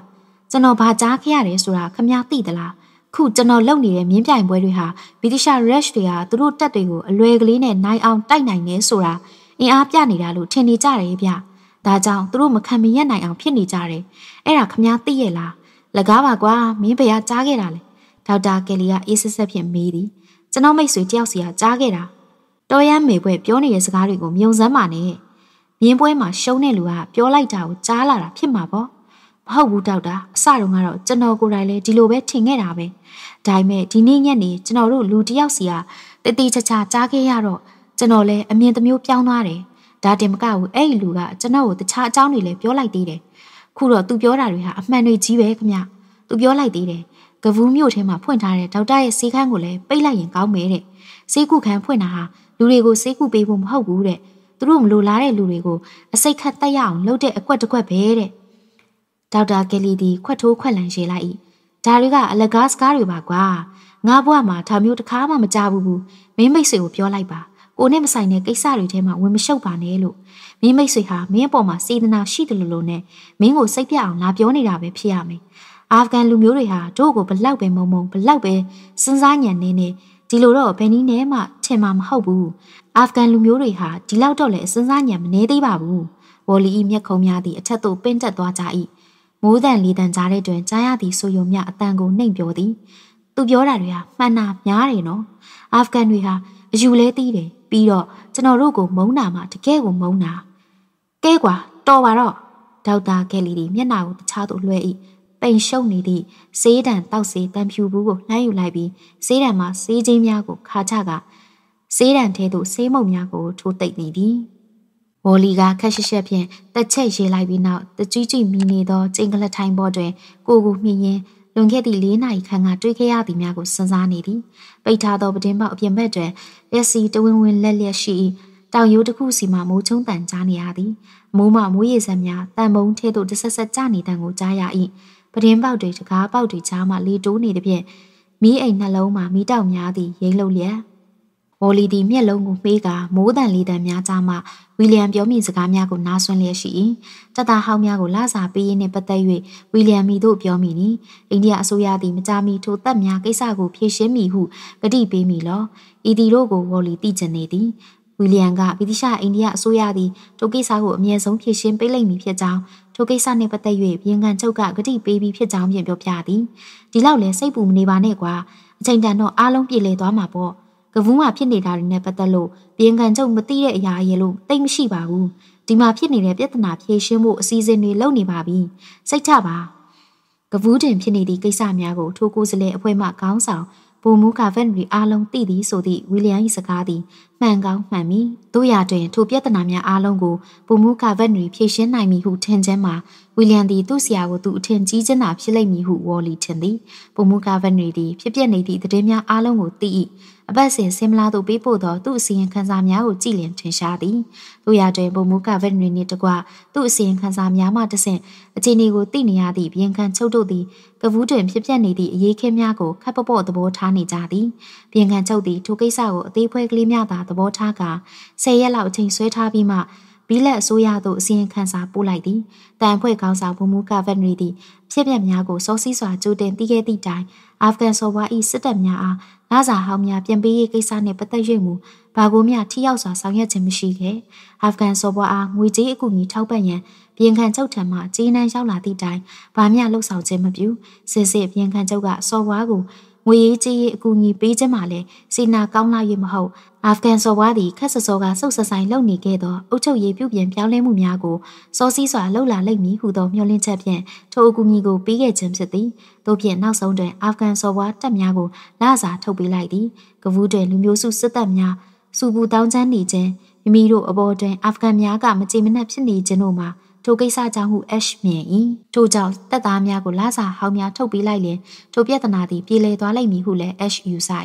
ကျွန်တော်ဘာကြားခဲ့ရတယ်ဆိုတာခမသိသလားခုကျွန်တော်လုပ်နေတဲ့မြင်းပြိုင်ပွဲတွေဟာဗီတိရှရက်ရှ်တွေဟာသူတို့တက်တွေကိုအလွယ်ကလေးနဲ့နိုင်အောင်တိုက်နိုင်နေဆိုတာအင်အားပြနေတာလို့ထင်နေကြတယ်ဗျ။ဒါကြောင့်သူတို့မခံမရက်နိုင်အောင်ဖြစ်နေကြတယ်။အဲ့ဒါခမည်းသိရဲ့လား။လကားပါကွာမင်းဘယ်ကကြားခဲ့တာလဲ။ဒေါက်တာကယ်လီကအေးဆက်ဆက်ဖြင့်မေးသည်။ကျွန်တော်မိတ်ဆွေတယောက်စီကကြားခဲ့တာ။တော်ရမ်းမေဘွဲ့ပြောနေတဲ့စကားတွေကိုမြုံစမ်းပါနဲ့။မြင်းပွဲမှာရှုံးတဲ့လူကပြောလိုက်တာကိုကြားလာတာဖြစ်မှာပေါ့မဟုတ်ဘူးဒေါက်တာအစတုန်းကတော့ကျွန်တော်ကိုယ်တိုင်လည်းဒီလိုပဲထင်ခဲ့တာပဲဒါပေမဲ့ဒီနေ့ညနေကျွန်တော်တို့လူတယောက်စီကတတိချာချာကြားခဲ့ရတော့ကျွန်တော်လည်းအမြင်တစ်မျိုးပြောင်းသွားတယ်ဒါတင်မကဘူးအဲ့ဒီလူကကျွန်တော်ကိုတခြားအကြောင်းတွေလည်းပြောလိုက်သေးတယ်ခုတော့သူပြောတာတွေဟာအမှန်တွေကြီးပဲခင်ဗျသူပြောလိုက်သေးတယ်ကဘူးမြို့ထဲမှာဖွင့်ထားတဲ့ဒေါက်တာရဲ့ဈေးခန်းကိုလည်းပိတ်လိုက်ရင်ကောင်းမယ်တဲ့ဈေးကုခန်းဖွင့်တာဟာလူတွေကိုဈေးကုပေးဖို့မဟုတ်ဘူးတဲ့သူတို့မလိုလားတဲ့လူတွေကိုအစိတ်ခတ်တက်ရအောင်လုပ်တဲ့အကွက်တစ်ကွက်ပဲတဲ့ဒေါက်တာကယ်လီသည်ခွက်ထိုးခွက်လန်ရေလိုက်၏ဒါတွေကအလကားစကားတွေပါကွာငါဘဝမှာဒါမျိုးတစ်ခါမှမကြဘူးဘူးမင်းမိတ်ဆွေကိုပြောလိုက်ပါကိုနဲ့မဆိုင်တဲ့ကိစ္စတွေထဲမှာဝင်မရှုပ်ပါနဲ့လို့မင်းမိတ်ဆွေဟာမင်းအပေါ်မှာစေတနာရှိတယ်လို့လို့နဲ့မင်းကိုစိတ်ပြအောင်လာပြောနေတာပဲဖြစ်ရမယ်အာဖဂန်လူမျိုးတွေဟာတို့ကိုဘလောက်ပဲမုံမုံဘလောက်ပဲစဉ်းစားညံနေနေဒီလိုတော့ဘယ်နည်းနဲ့မှထင်မှာမဟုတ်ဘူးအာဖဂန်လူမျိုးတွေဟာဒီလောက်တော့လည်းစဉ်းစားညံမနေသေးပါဘူးဝေါ်လီ၏မျက်ခုံးများသည့်အထက်သို့ပင့်တက်သွားကြ၏မိုးတန်လေးတန်ကြားတဲ့တွင်ကြားရသည့်ဆိုယုံမြအတန်ကိုနှိမ်ပြောသည်သူပြောတာတွေဟာမှန်တာများတယ်နော် အာဖဂန်တွေဟာအယူလဲတီးတယ်ပြီးတော့ကျွန်တော်တို့ကိုမုန်းတာမှတကယ်ကိုမုန်းတာကဲကွာတော်ပါတော့ဒေါက်တာကယ်လီဒီမျက်နှာကိုတခြားသို့လွှဲ၏ပိန်ရှုပ်နေသည့်ဆေးတံတောက်စေးတံဖြူဘူးကိုလှမ်းယူလိုက်ပြီးဆေးတံမှာဆေးချင်းများကိုခါချကဆေးတံထဲသို့ဆေးမုံများကို ထိုးသိမ့်နေသည်ဝေါ်လီကခက်ရှက်ရှက်ဖြင့်တစ်ချက်ရေးလိုက်ပြီးနောက်တကြွကြွမီနေသောကျင်းကလထိုင်ပေါ်တွင်ကိုကိုမြင်ရင်းလွန်ခဲ့သည့်၄နာရီခန့်ကတွေ့ခဲ့ရသည်များကိုစဉ်းစားနေသည်ပိတ်ထားသောပတင်းပေါက်အပြင်ဘက်တွင်လက်စီတဝင်းဝင်းလက်လျက်ရှိတောင်ရိုးတစ်ခုစီမှမိုးချုံတန်ကြားနေရသည်မိုးမှမိုးရေစံများတန်မုံထဲသို့တဆက်ဆက်ကျနေတဲ့ကိုကြားရ၏ပတင်းပေါက်တွေတကားပေါက်တွေကြားမှလေတိုးနေသည်ဖြင့်မီးအိမ်နှလုံးမှာမီးတောက်များသည့်ရိမ့်လုလျက်မော်လီသည်မျက်လုံးကိုမှေးကာမိုးတန်လေးတန်များကြားမှဝီလျံပြောမိစကားများကိုနားဆွင့်လျက်ရှိ၏တပ်သားဟောင်းများကိုလာစာပေးရင်းနှင့်ပတ်သက်၍ဝီလျံမိတို့ပြောမိသည်အိန္ဒိယအစိုးရသည်မကြာမီထိုတပ်များကိစ္စကိုဖြေရှင်းမိဟုကတိပေးမိလောဤသည်တို့ကိုမော်လီသိကျင်နေသည်ဝီလျံကဗြိတိရှအိန္ဒိယအစိုးရသည်ထိုကိစ္စကိုအမြဲဆုံးဖြေရှင်းပေးလိမ့်မည်ဖြစ်ကြောင်းထိုကိစ္စနှင့်ပတ်သက်၍ပြင်ကန်ချုပ်ကကတိပေးပြီးဖြစ်ကြောင်းပြန်ပြောပြသည်ဒီလောက်လဲစိတ်ပူမနေပါနဲ့ကွာအချိန်တန်တော့အားလုံးပြေလည်သွားမှာပေါ့ကဘူးမှာဖြစ်နေတာတွေနဲ့ပတ်သက်လို့ပြင်ကန်ချုပ်မသိတဲ့အရာရေလို့တိတ်မရှိပါဘူးဒီမှာဖြစ်နေတဲ့ပြဿနာဖြေရှင်းဖို့အစီအစဉ်တွေလုပ်နေပါပြီစိတ်ချပါကဘူးတင်ဖြစ်နေသည့်ကိစ္စများကိုထိုကိုယ်စလဲအဖွဲ့မှခေါင်းဆောင်ဘိုမူကာဗန်ရီအားလုံးသိသည်ဆိုသည့်ဝီလျံ၏စကားသည်မှန်ကောင်းမှန်ပြီတို့ရတွင်ထိုပြဿနာများအားလုံးကိုပူမူကာဗက်နရီဖြေရှင်းနိုင်မည်ဟုထင်ခြင်းမှာဝီလျံသည်သူ့ဆရာကိုသူအထင်ကြီးခြင်းသာဖြစ်လိမ့်မည်ဟုဝေါ်လီထင်သည်ပူမူကာဗက်နရီသည်ဖြစ်ပျက်နေသည့်သတင်းများအားလုံးကိုသိ၏အပတ်စဉ်ဆင်မလာသို့ပေးပို့သောသူ့အစီရင်ခံစာများကိုကြည်လင်ထင်ရှားသည်တို့ရတွင်ပူမူကာဗက်နရီနှင့်တကွသူ့အစီရင်ခံစာများမှတဆင့်အခြေအနေကိုသိနေရသည့်ဘီယန်ခန်ချုပ်တို့သည်ကဘူးတွင်ဖြစ်ပျက်နေသည့်အရေးခင်းများကိုခပ်ပပော့သဘောထားနေကြသည်ပြင်ကန်ချုပ်သည်ထိုကိစ္စကိုအသေးဖွဲကလေးများသာသဘောထားကာ10ရက်လောက်အချိန်ဆွဲထားပြီးမှဘီလက်အစိုးရသို့အစီရင်ခံစာပို့လိုက်သည်။တန်ဖွဲ့ခေါင်းဆောင်ဘူမူကာဗက်နရီသည်ဖြစ်ပျက်များကိုစောစီးစွာကြိုတင်သိခဲ့သည့်တိုင်အာဖဂန်စော်ဘွား၏စစ်တပ်များအားငါးစာဟောင်းများပြန်ပေးရေးကိစ္စနှင့်ပတ်သက်၍မူဘာကိုမျှထိရောက်စွာဆောင်ရွက်ခြင်းမရှိခဲ့။အာဖဂန်စော်ဘွားအားငွေကြေးအကူအညီထောက်ပံ့ရန်ပြင်ခံချုပ်ထံမှကြေးနန်းရောက်လာသည့်တိုင်ဘာမျှလှုပ်ဆောင်ခြင်းမပြု။စစ်စစ်ပြင်ခံချုပ်ကစော်ဘွားကိုငွေရေးကြေးရေးအကူအညီပေးခြင်းမှာလည်းစေနာကောင်းလာရမဟုတ်အာဖဂန်စော်ဘွားသည်ခက်ဆစောကစုပ်ဆဆိုင်လုပ်နေခဲ့သော အုပ်ချုပ်ရေးပြုပြင်ပြောင်းလဲမှုများကိုစောစီးစွာလှုပ်လာလိမ့်မည်ဟုသောမျှော်လင့်ချက်ဖြင့်ထိုအကူအညီကိုပေးခဲ့ခြင်းဖြစ်သည်။ထို့ဖြင့်နောက်ဆုံးတွင်အာဖဂန်စော်ဘွားတပ်များကိုလာစာထုတ်ပေးလိုက်သည်။ကဘူးတွင်လူမျိုးစုစစ်တပ်များစူပူတောင်းချမ်းနေခြင်းမိမိတို့အပေါ်တွင်အာဖဂန်များကမကြေမနက်ဖြစ်နေခြင်းတို့မှာထိုကိစ္စကြောင့်ဟု Ash မြင်၏ထိုကြောင့်တက်သားများကိုလာစာဟောင်းများထုတ်ပေးလိုက်လျင်ထိုပြဿနာသည်ပြေလည်သွားလိမ့်မည်ဟုလည်း Ash ယူဆ၏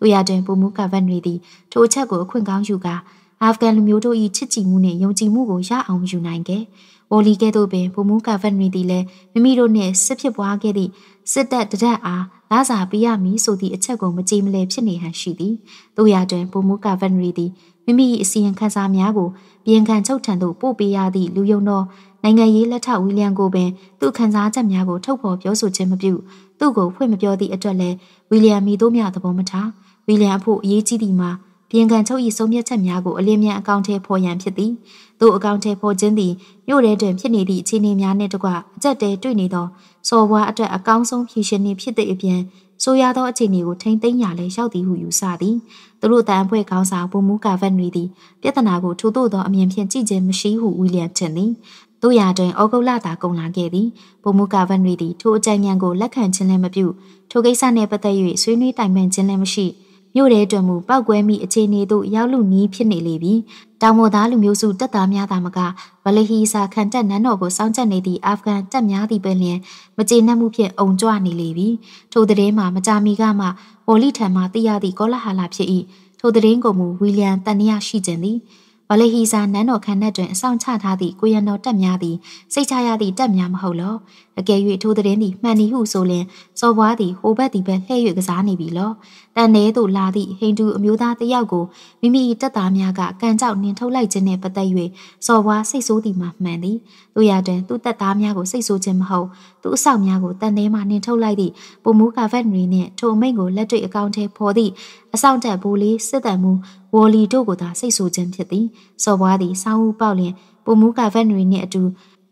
သူရတွင်ပူမူကဗန်ရီသည်ထိုအချက်ကိုအခွင့်ကောင်းယူကာအာဖဂန်လူမျိုးတို့၏ချစ်ကြည်မှုနှင့်ယုံကြည်မှုကိုရအောင်ယူနိုင်ခဲ့။အိုလီကဲ့သို့ပင်ဘူမူကာဗန်ရီသည်လည်းမိမိတို့နှင့်စစ်ဖြစ်ပွားခဲ့သည့်စစ်တပ်တရက်အားလာစာပေးရမည်ဆိုသည့်အချက်ကိုမကြေမလည်ဖြစ်နေဟန်ရှိသည်။သို့ရာတွင်ဘူမူကာဗန်ရီသည်မိမိ၏အစီရင်ခံစာများကိုပြင်ခံချုပ်ထံသို့ပို့ပေးရသည့်လူယုံတော်နိုင်ငံရေးလက်ထဝီလျံကိုပင်သူ့ခန်းစားချက်များကိုထုတ်ဖော်ပြောဆိုခြင်းမပြုသူ့ကိုဖွင့်မပြောသည့်အတွက်လည်းဝီလျံမိတို့များသဘောမထားဝီလျံအဖို့အရေးကြီးသည်မှာပြင်ကန်ချုပ်၏ဆုံးဖြတ်ချက်များကိုအလင်းမြန်အကောင့်ထဲပေါ်ရန်ဖြစ်သည်သို့အကောင့်ထဲပေါ်ခြင်းသည်မြို့ထဲတွင်ဖြစ်နေသည့်အခြေအနေများနှင့်တကွအကြက်တဲတွေ့နေသောစော်ဘွားအတွက်အကောင်းဆုံးဖြေရှင်းနေဖြစ်သည့်အပြင်ဆိုရသောအခြေအနေကိုထိမ့်သိမ်းရလဲရောက်သည်ဟုယူဆသည်သူတို့တန်ဖွဲ့ခေါင်းဆောင်ဘုံမူကာဗတ်နွေသည်ပြဿနာကိုထို့သို့သောအမြင်ဖြင့်ကြည့်ခြင်းမရှိဟုဝီလျံထင်သည်။တို့ရာတွင်ဩဂုတ်လသာကုန်လာခဲ့သည်။ဘုံမူကာဗတ်နွေသည်ထိုအကြံဉာဏ်ကိုလက်ခံခြင်းလည်းမပြုထိုကိစ္စနှင့်ပတ်သက်၍ဆွေးနွေးတိုင်ပင်ခြင်းလည်းမရှိ။မြို့ထဲတွင်မူပောက်ကွဲမိအခြေအနေသို့ရောက်လူနီးဖြစ်နေလေပြီတောင်ပေါ်သားလူမျိုးစုတပ်သားများသာမကဗလဟီစာခံတပ်နန်းတော်ကိုစောင့်ကြပ်နေသည့်အာဖဂန်တပ်များသည်ပင်လျင်မကျေနပ်မှုဖြင့်အုံကြွနေလေပြီထိုတဲ့င်းမှာမကြာမီကမှပေါ်လိထံမှသိရသည့်ကောလာဟာလာဖြစ်၏ထိုတဲ့င်းကိုမူဝီလျံတန်ရရှိခြင်းသည်ဗလဟီစာနန်းတော်ခန်းထဲတွင်အဆောင်ချထားသည့်ကိုရန်တော်တက်များသည်စိတ်ချရသည့်တက်များမဟုတ်လောအကယ်၍ထိုသတင်းသည်မှန်သည်ဟုဆိုလျင်စော်ဘွားသည်ဟိုဘက်ဒီဘက်လှည့်၍ကစားနေပြီလောတန်ထဲသို့လာသည့်ဟိန္ဒူအမျိုးသားတစ်ယောက်ကိုမိမိတက်သားများကကန်ကြောက်နင်ထုတ်လိုက်ခြင်းနှင့်ပတ်သက်၍စော်ဘွားစိတ်ဆိုးသည်မှမှန်သည်သူရတွင်သူတက်သားများကိုစိတ်ဆိုးခြင်းမဟုတ်သူအဆောက်များကိုတန်ထဲမှနင်ထုတ်လိုက်သည့်ပုံမူကာဗတ်နရီနှင့်ထိုအမိန့်ကိုလက်တွေ့အကောင့်ထဲပေါ်သည့်အဆောင်တက်ဘိုးလေးစစ်တမ်းမူဝေါ်လီတို့ကိုသာစိတ်ဆိုးခြင်းဖြစ်သည်စော်ဘွားသည်ဆောင်းဦးပေါက်လျင်ပုံမူကာဗတ်နရီနှင့်အတူ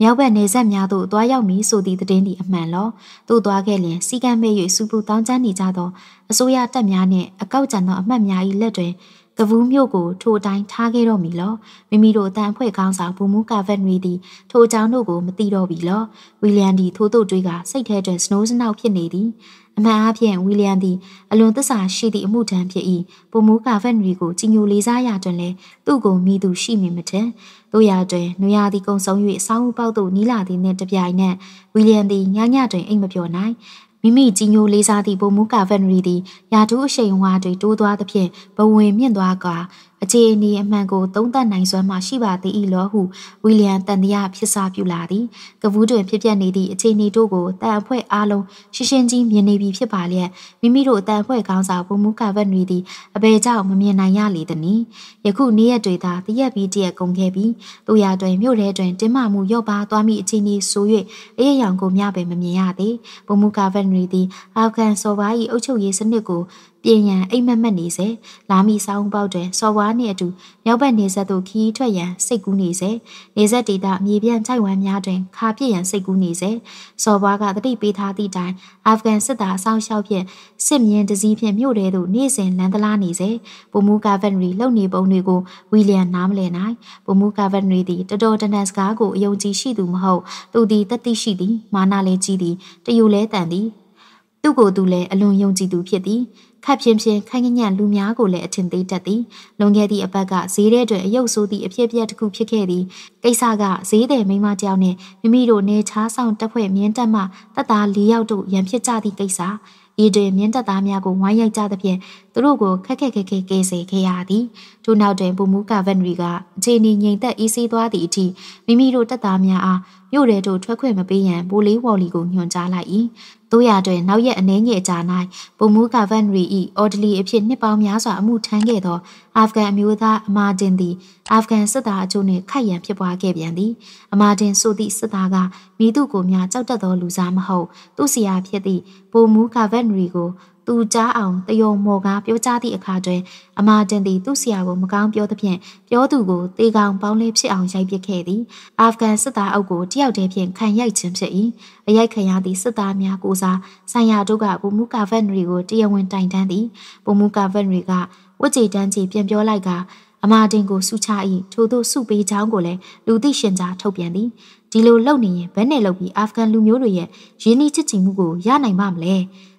မြောက်ဘက်နေဆက်များသို့သွားရောက်မည်ဆိုသည့်သတင်းသည်အမှန်လောသို့သွားခဲ့လျင်စီကံမဲ့၍စူပူတောင်းကျမ်းနေကြသောအစိုးရတပ်များနှင့်အကောက်ကျန်သောအမတ်များ၏လက်တွင်ကဘူးမျိုးကိုထိုအတိုင်းထားခဲ့တော့မီလောမိမိတို့အတန်ဖွဲ့ကောင်းဆောင်ဘူမူကာဗက်နရီသည်ထိုအကြောင်းတို့ကိုမသိတော့ပြီလောဝီလျံဒီထိုတို့တွေးကစိတ်ထဲတွင်စနိုးစနောက်ဖြစ်နေသည်အမှန်အားဖြင့်ဝီလျံသည်အလွန်သစ္စာရှိသည့်အမှုထမ်းဖြစ်၏ပုံမိုးကာဗက်နရီကိုကြီးညိုလေးစားရတွင်လည်းသူ့ကိုမိသူရှိမည်မထင်တို့ရာတွင်နွေရာသီကုံဆုံး၍အဆောင်ပေါက်သို့နီးလာသည်နှင့်တပြိုင်နက်ဝီလျံသည်ညညတွင်အိမ်မပျော်နိုင်မိမိကြီးညိုလေးစားသည့်ပုံမူကာဗန်ရီသည်ယာတူးအရှိန်ဝါတွေတိုးသွားသဖြင့်ဘဝင်မြင့်သွားကာအခြေအနေအမှန်ကိုသုံးသပ်နိုင်စွမ်းမှရှိပါသည်၏လောဟုဝီလျံတန်တရားဖြစ်စားပြုလာသည်ကပူးတွင်ဖြစ်ပျက်နေသည့်အခြေအနေတို့ကိုတန်အဖွဲ့အားလုံးရှင်းရှင်းချင်းမြင်နေပြီဖြစ်ပါလျက်မိမိတို့တန်အဖွဲ့ခေါင်းဆောင်ဘုံမူကာဘက်တွင်သည်အဘယ်ကြောင့်မမြင်နိုင်ရလေသနည်းယခုနေ့ရက်တွေသာတရက်ပြီးတရက်ကုန်ခဲ့ပြီးတို့ရတွင်မြို့ထဲတွင်တင်းမာမှုရော့ပါသွားမိအခြေအနေဆို၍အရရောင်ကိုမျှပင်မမြင်ရသေးဘုံမူကာဘက်တွင်သည်အာဖဂန်စော်ဘွား၏အုပ်ချုပ်ရေးစနစ်ကိုပြင်ရန်အိမ်မက်မက်နေစေလာမီဆောင်းပေါက်တွင်စော်ဝါးနှင့်အတူမြောက်ဘက်နေဆက်သို့ခီးထွက်ရန်စိတ်ကူးနေစေနေဆက်ဒေတာမြေပြန်ခြိုက်ဝမ်းများတွင်ခါပြစ်ရန်စိတ်ကူးနေစေစော်ဝါးကတတိပေးထားသည့်တိုင်အာဖဂန်စစ်သားအဆောင်ရှောက်ဖြင့်စစ်မြင်းတစည်းဖြင့်မြို့ထဲသို့နေ့စဉ်လမ်းသလားနေစေဘူမူကာဗန်ရီလှုပ်နေပုံတွေကိုဝီလျံနားမလည်နိုင်ဘူမူကာဗန်ရီသည်တော်တော်တန်တန်စကားကိုအယုံကြည်ရှိသူမဟုတ်သူသည်တတိရှိသည် မာနလည်းကြီးသည်တယိုလဲတန်သည်သူ့ကိုယ်သူလည်းအလွန်ယုံကြည်သူဖြစ်သည်ခက်ဖြင်းဖြင်းခိုင်ငညံ့လူများကိုလည်းအထင်သေးတတ်သည်လွန်ခဲ့သည့်အပတ်ကဈေးထဲတွင်အယုတ်ဆိုးသည့်အဖြစ်အပျက်တစ်ခုဖြစ်ခဲ့သည်ကိစ္စကဈေးတယ်မိမတယောက်နဲ့မိမိတို့နေချားဆောင်တက်ဖွဲ့မြင်းတက်မှတက်သား၄ယောက်တို့ရံဖြစ်ကြသည့်ကိစ္စဤတွင်မြင်းတက်သားများကိုဝိုင်းရိုက်ကြသဖြင့်သူတို့ကိုခက်ခက်ခဲခဲကယ်ဆယ်ခဲ့ရသည်ထို့နောက်တွင်ဘူမူကာဗန်ရီကအခြေအနေငြိမ်သက်အေးဆေးသွားသည့်အထိမိမိတို့တက်သားများအားမြို့ရဲတို့ထွက်ခွင့်မပေးရန်ဘိုးလေးဝော်လီကိုညွှန်ကြားလိုက်၏တို့ရတွင်နောက်ရက်အနည်းငယ်ကြာ၌ဘူမူကာဗန်ရီ၏အော်ဒလီအဖြစ်နှစ်ပေါင်းများစွာအမှုထမ်းခဲ့သောအာဖဂန်အမျိုးသားအမာဒင်သည်အာဖဂန်စစ်သားအချို့နှင့်ခိုက်ရန်ဖြစ်ပွားခဲ့ပြန်သည်အမာဒင်ဆိုသည့်စစ်သားကမိသူကိုများကြောက်တတ်သောလူစားမဟုတ်သူ့ဆရာဖြစ်သည့်ဗိုလ်မှူးကာဗက်နရီကိုသူကြားအောင်တယုံမော်က ပြောကြားသည့်အခါတွင်အမာဒင်သည်သူ့ဆရာကိုမကောင်းပြောသဖြင့်ပြောသူကိုတေကောင်ပေါင်းလေးဖြစ်အောင်ရိုက်ပစ်ခဲ့သည်အာဖဂန်စစ်သားအုပ်ကိုတယောက်တည်းဖြင့်ခံရိုက်ခြင်းဖြစ်၏အရိုက်ခံရသည့်စစ်သားများကိုစားဆန်ယာတို့ကဘူမူကာဗက်နရီကိုတရားဝင်တိုင်တန်းသည်ဘူမူကာဗက်နရီကဝတ်ကြည်တန်းကြီးပြန်ပြောလိုက်ကအမာတင်ကိုစုချ၏ထို့သောစုပေးချောင်းကိုလည်းလူသိရှင်ကြားထုတ်ပြန်သည်ဒီလိုလုပ်နေရင်ဘယ်နဲ့လုပ်ပြီးအာဖဂန်လူမျိုးတွေရဲ့ရင်းနှီးချစ်ချင်မှုကိုရနိုင်မှာမလဲ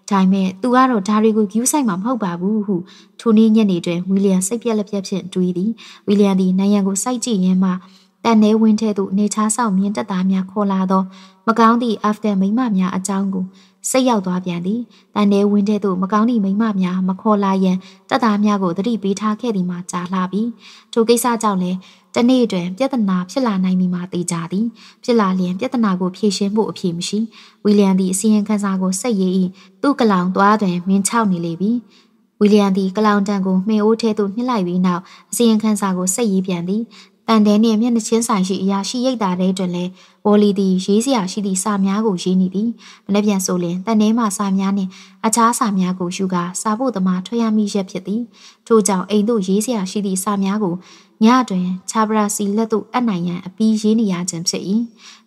ဒါပေမဲ့သူကတော့ဒါတွေကိုယူဆိုင်မှာမဟုတ်ပါဘူးဟုထိုနေ့ညနေတွင်ဝီလျံစိတ်ပြက်လက်ပြက်ဖြင့်တွေးသည်ဝီလျံသည်နိုင်ရန်ကိုစိုက်ကြည့်ရင်းမှတန်နေဝင်းထဲသို့နေချားဆောင်မြင်တက်သားများခေါ်လာသောမကောင်းသည့်အာဖဂန်မိန်းမများအကြောင်းကိုစိတ်ရောက်သွားပြန်သည်တန်တဲ့ဝင်းတဲ့သို့မကောင်းသည့်မိမများမခေါ်လာရန်တပ်သားများကိုတတိပေးထားခဲ့သည်မှာကြားလာပြီးထိုကိစ္စကြောင့်လည်းတနေ့တွင်ပြဿနာဖြစ်လာနိုင်မည်မှာသိကြသည်ဖြစ်လာလျင်ပြဿနာကိုဖြေရှင်းဖို့အဖြေမရှိဝီလျံသည်အစီရင်ခံစာကိုဆက်ရေး၏သူ့ကလောင်သွားတွင်မင်းချောက်နေလေပြီဝီလျံသည်ကလောင်တန်ကိုမှင်အိုးထဲသို့မြှစ်လိုက်ပြီးနောက်အစီရင်ခံစာကိုဆက်ရေးပြန်သည်တန်တဲနှင့်မျက်နှချင်းဆိုင်ရှိအရာရှိရိတ်တာတဲ့တွင်လဲဝေါ်လီသည်ရေးစရာရှိသည့်စာများကိုရေးနေသည်မနေ့ပြန်ဆိုလျင်တန်ထဲမှစာများနှင့်အခြားစာများကိုယူကာစာဖို့သမားထွက်ရမိရက်ဖြစ်သည်ထို့ကြောင့်အိမ်သို့ရေးစရာရှိသည့်စာများကိုညတွင်ချာဘရာစီလက်သို့အပ်နိုင်ရန်အပြီးရေးနေရခြင်းဖြစ်၏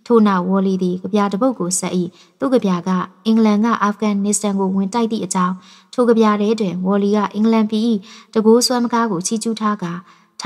ထို့နောက်ဝေါ်လီသည်ကြပြတပုတ်ကိုဆက်၏သူ့ကြပြကအင်္ဂလန်ကအာဖဂန်နစ္စတန်ကိုဝင်တိုက်သည့်အကြောင်းထိုကြပြထဲတွင်ဝေါ်လီကအင်္ဂလန်ပြည်၏တကူးဆွမ်းမကားကိုချီးကျူးထားကာ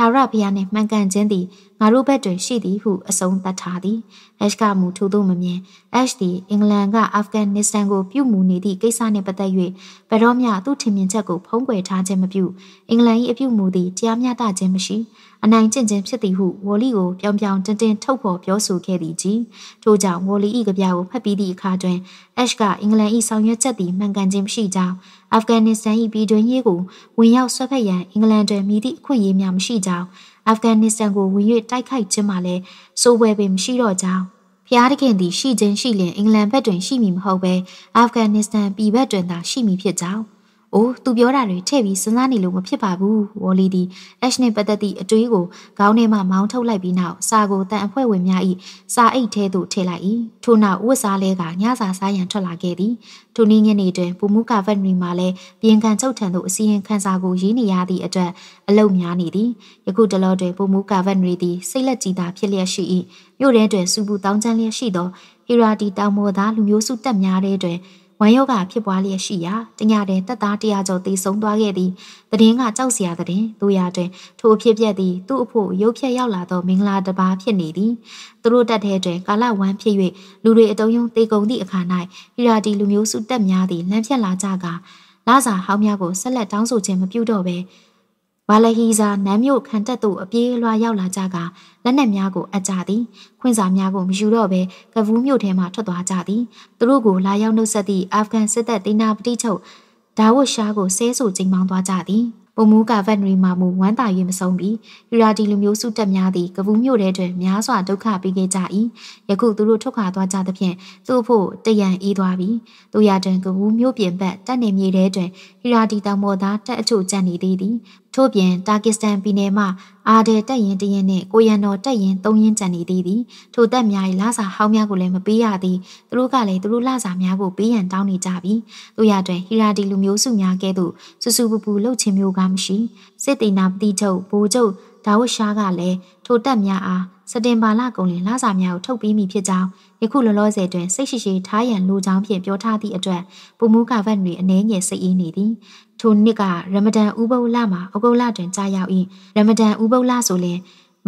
ထာဝရဘုရားနှင့်မှန်ကန်ခြင်းသည်ငါတို့ဘက်တွင်ရှိသည်ဟုအဆုံးသတ်ထားသည်။ Ash ကမူထိုသို့မမြင် Ash သည်အင်္ဂလန်ကအာဖဂန်နစ္စတန်ကိုပြုမူနေသည့်ကိစ္စနှင့်ပတ်သက်၍ဘယ်တော့မျှသူ့ထင်မြင်ချက်ကိုဖုံးကွယ်ထားခြင်းမပြုအင်္ဂလန်၏အပြုမူသည်တရားမျှတခြင်းမရှိအနိုင်ကျင့်ခြင်းဖြစ်သည်ဟုဝေါ်လီကိုပြောင်ပြောင်တင်းတင်းထုတ်ဖော်ပြောဆိုခဲ့သည်ကြီးထို့ကြောင့်ဝေါ်လီ၏ကြပြကိုဖတ်ပြီးသည့်အခါတွင် Ash ကအင်္ဂလန်၏ဆောင်ရွက်ချက်သည်မှန်ကန်ခြင်းမရှိကြောင်းအာဖဂန်နစ္စတန်၏ပြည်တွင်းရေးကိုဝင်ရောက်ဆွဲဖက်ရန်အင်္ဂလန်တွင်မိသည့်အခွင့်အရေးများမရှိကြောင်းအာဖဂန်နစ္စတန်ကိုဝင်၍တိုက်ခိုက်ခြင်းမှလည်းစိုးဝယ်ပင်မရှိတော့ကြောင်းဖျားသခင်သည်ရှိခြင်းရှိလျင်အင်္ဂလန်ဘက်တွင်ရှိမည်မဟုတ်ဘဲအာဖဂန်နစ္စတန်ပြည်ဘက်တွင်သာရှိမည်ဖြစ်ကြောင်း။အိုးသူပြောတာတွေထည့်ပြီးစဉ်းစားနေလို့မဖြစ်ပါဘူး။ဝေါ်လီသည် Ash နဲ့ပတ်သက်သည့်အတွေးကိုခေါင်းထဲမှမောင်းထုတ်လိုက်ပြီးနောက်စာကိုတန်အဖွဲ့ဝင်များ၏စာအိတ်ထဲသို့ထည့်လိုက်၏။ထို့နောက်ဝတ်စားလဲကညစာစားရန်ထွက်လာခဲ့သည်။ထိုနေ့ညနေတွင်ပူမူကာဗက်နရီမှလည်းပြင်ကန်ချုပ်ထံသို့အစီရင်ခံစာကိုရေးနေရသည့်အတွက်အလုံများနေသည်။ယခုတလောတွင်ပူမူကာဗက်နရီသည်စိတ်လက်ကြည်သာဖြစ်လျက်ရှိ၏။မြို့ထဲတွင်စူပူတောင်းချမ်းလျက်ရှိသောဟီရာတီတောင်ပေါ်သားလူမျိုးစုတက်များတဲ့တွင်ဝမ်းယောဂဖြစ်ပွားလျက်ရှိရာတညတဲ့တက်သားတရာကျော်သေဆုံးသွားခဲ့သည်သတင်းကကြောက်စရာသတင်းတို့ရတဲ့ထိုအဖြစ်ပြက်သည်သူ့အဖို့ရုပ်ဖြက်ရောက်လာသောမင်္ဂလာတပါးဖြစ်နေသည်သူတို့တက်တဲ့တွင်ကာလဝမ်းဖြစ်၍လူတွေအတုံးယုံသေကုန်သည့်အခါ၌ဟီရာတီလူမျိုးစုတက်များသည်လမ်းဖြတ်လာကြကာလာစာဟောင်းများကိုဆက်လက်တောင်းဆိုခြင်းမပြုတော့ဘဲဝါလဟီစာနမ်းမြို့ခံတက်သို့အပြေးအလွှာရောက်လာကြကလက်နက်များကိုအကြသည်ခွင့်စာများကိုမယူတော့ဘဲကဗူးမြို့ထဲမှထွက်သွားကြသည်သူတို့ကိုလာရောက်နှုတ်ဆက်သည့်အာဖဂန်စစ်တပ်ဒေနာပတိချုပ်ဒါဝတ်ရှားကိုဆဲဆိုချိန်မောင်းသွားကြသည်ပုံမူကဗက်နရီမာမူဝမ်းသာ၍မဆုံးပြီးယူရာဒီလူမျိုးစုတက်များသည့်ကပူးမြို့ထဲတွင်များစွာဒုက္ခပေးခဲ့ကြ၏ယခုသူတို့ထွက်ခွာသွားကြသဖြင့်သူ့ဖို့တရံအေးသွားပြီသူရတွင်ကပူးမြို့ပြင်ဘက်တက်နေမြေထဲတွင်ယူရာဒီတောင်ပေါ်သားတက်အချို့ကြံ့နေသေးသည်ထို့ပြင်တာကစ္စတန်ပြည်နယ်မှအာဒယ်တက်ရင်တရင်နဲ့ကိုရန်တော်တက်ရင်သုံးရင်ကြံနေသေးသည်ထိုတက်များ၏လစာဟောင်းများကိုလည်းမပေးရသည်သူတို့ကလည်းသူတို့လစာများကိုပေးရန်တောင်းနေကြပြီတို့ရတွင်ဟီရာဒီလူမျိုးစုများကဲ့သို့စူစူပူပူလှုပ်ခြင်းမျိုးကမရှိစစ်တေနာပတိချုပ်ဘိုးချုပ်ဒါဝတ်ရှားကလည်းထိုတက်များအားစတင်ပါလကုန်လင်လစာများကိုထုတ်ပြီးမိဖြစ်ကြောင်းယခုလောလောဆယ်တွင်စိတ်ရှိရှိထားရန်လိုကြောင်းဖြင့်ပြောထားသည့်အတွက်ပူမူကဗတ်တွင်အနှဲငယ်စိတ်အေးနေသည်ထိုနှစ်ကရမဒန်ဥပုပ်လမှာအကုလတွင်ကြာရောက်၏ရမဒန်ဥပုပ်လဆိုလျှင်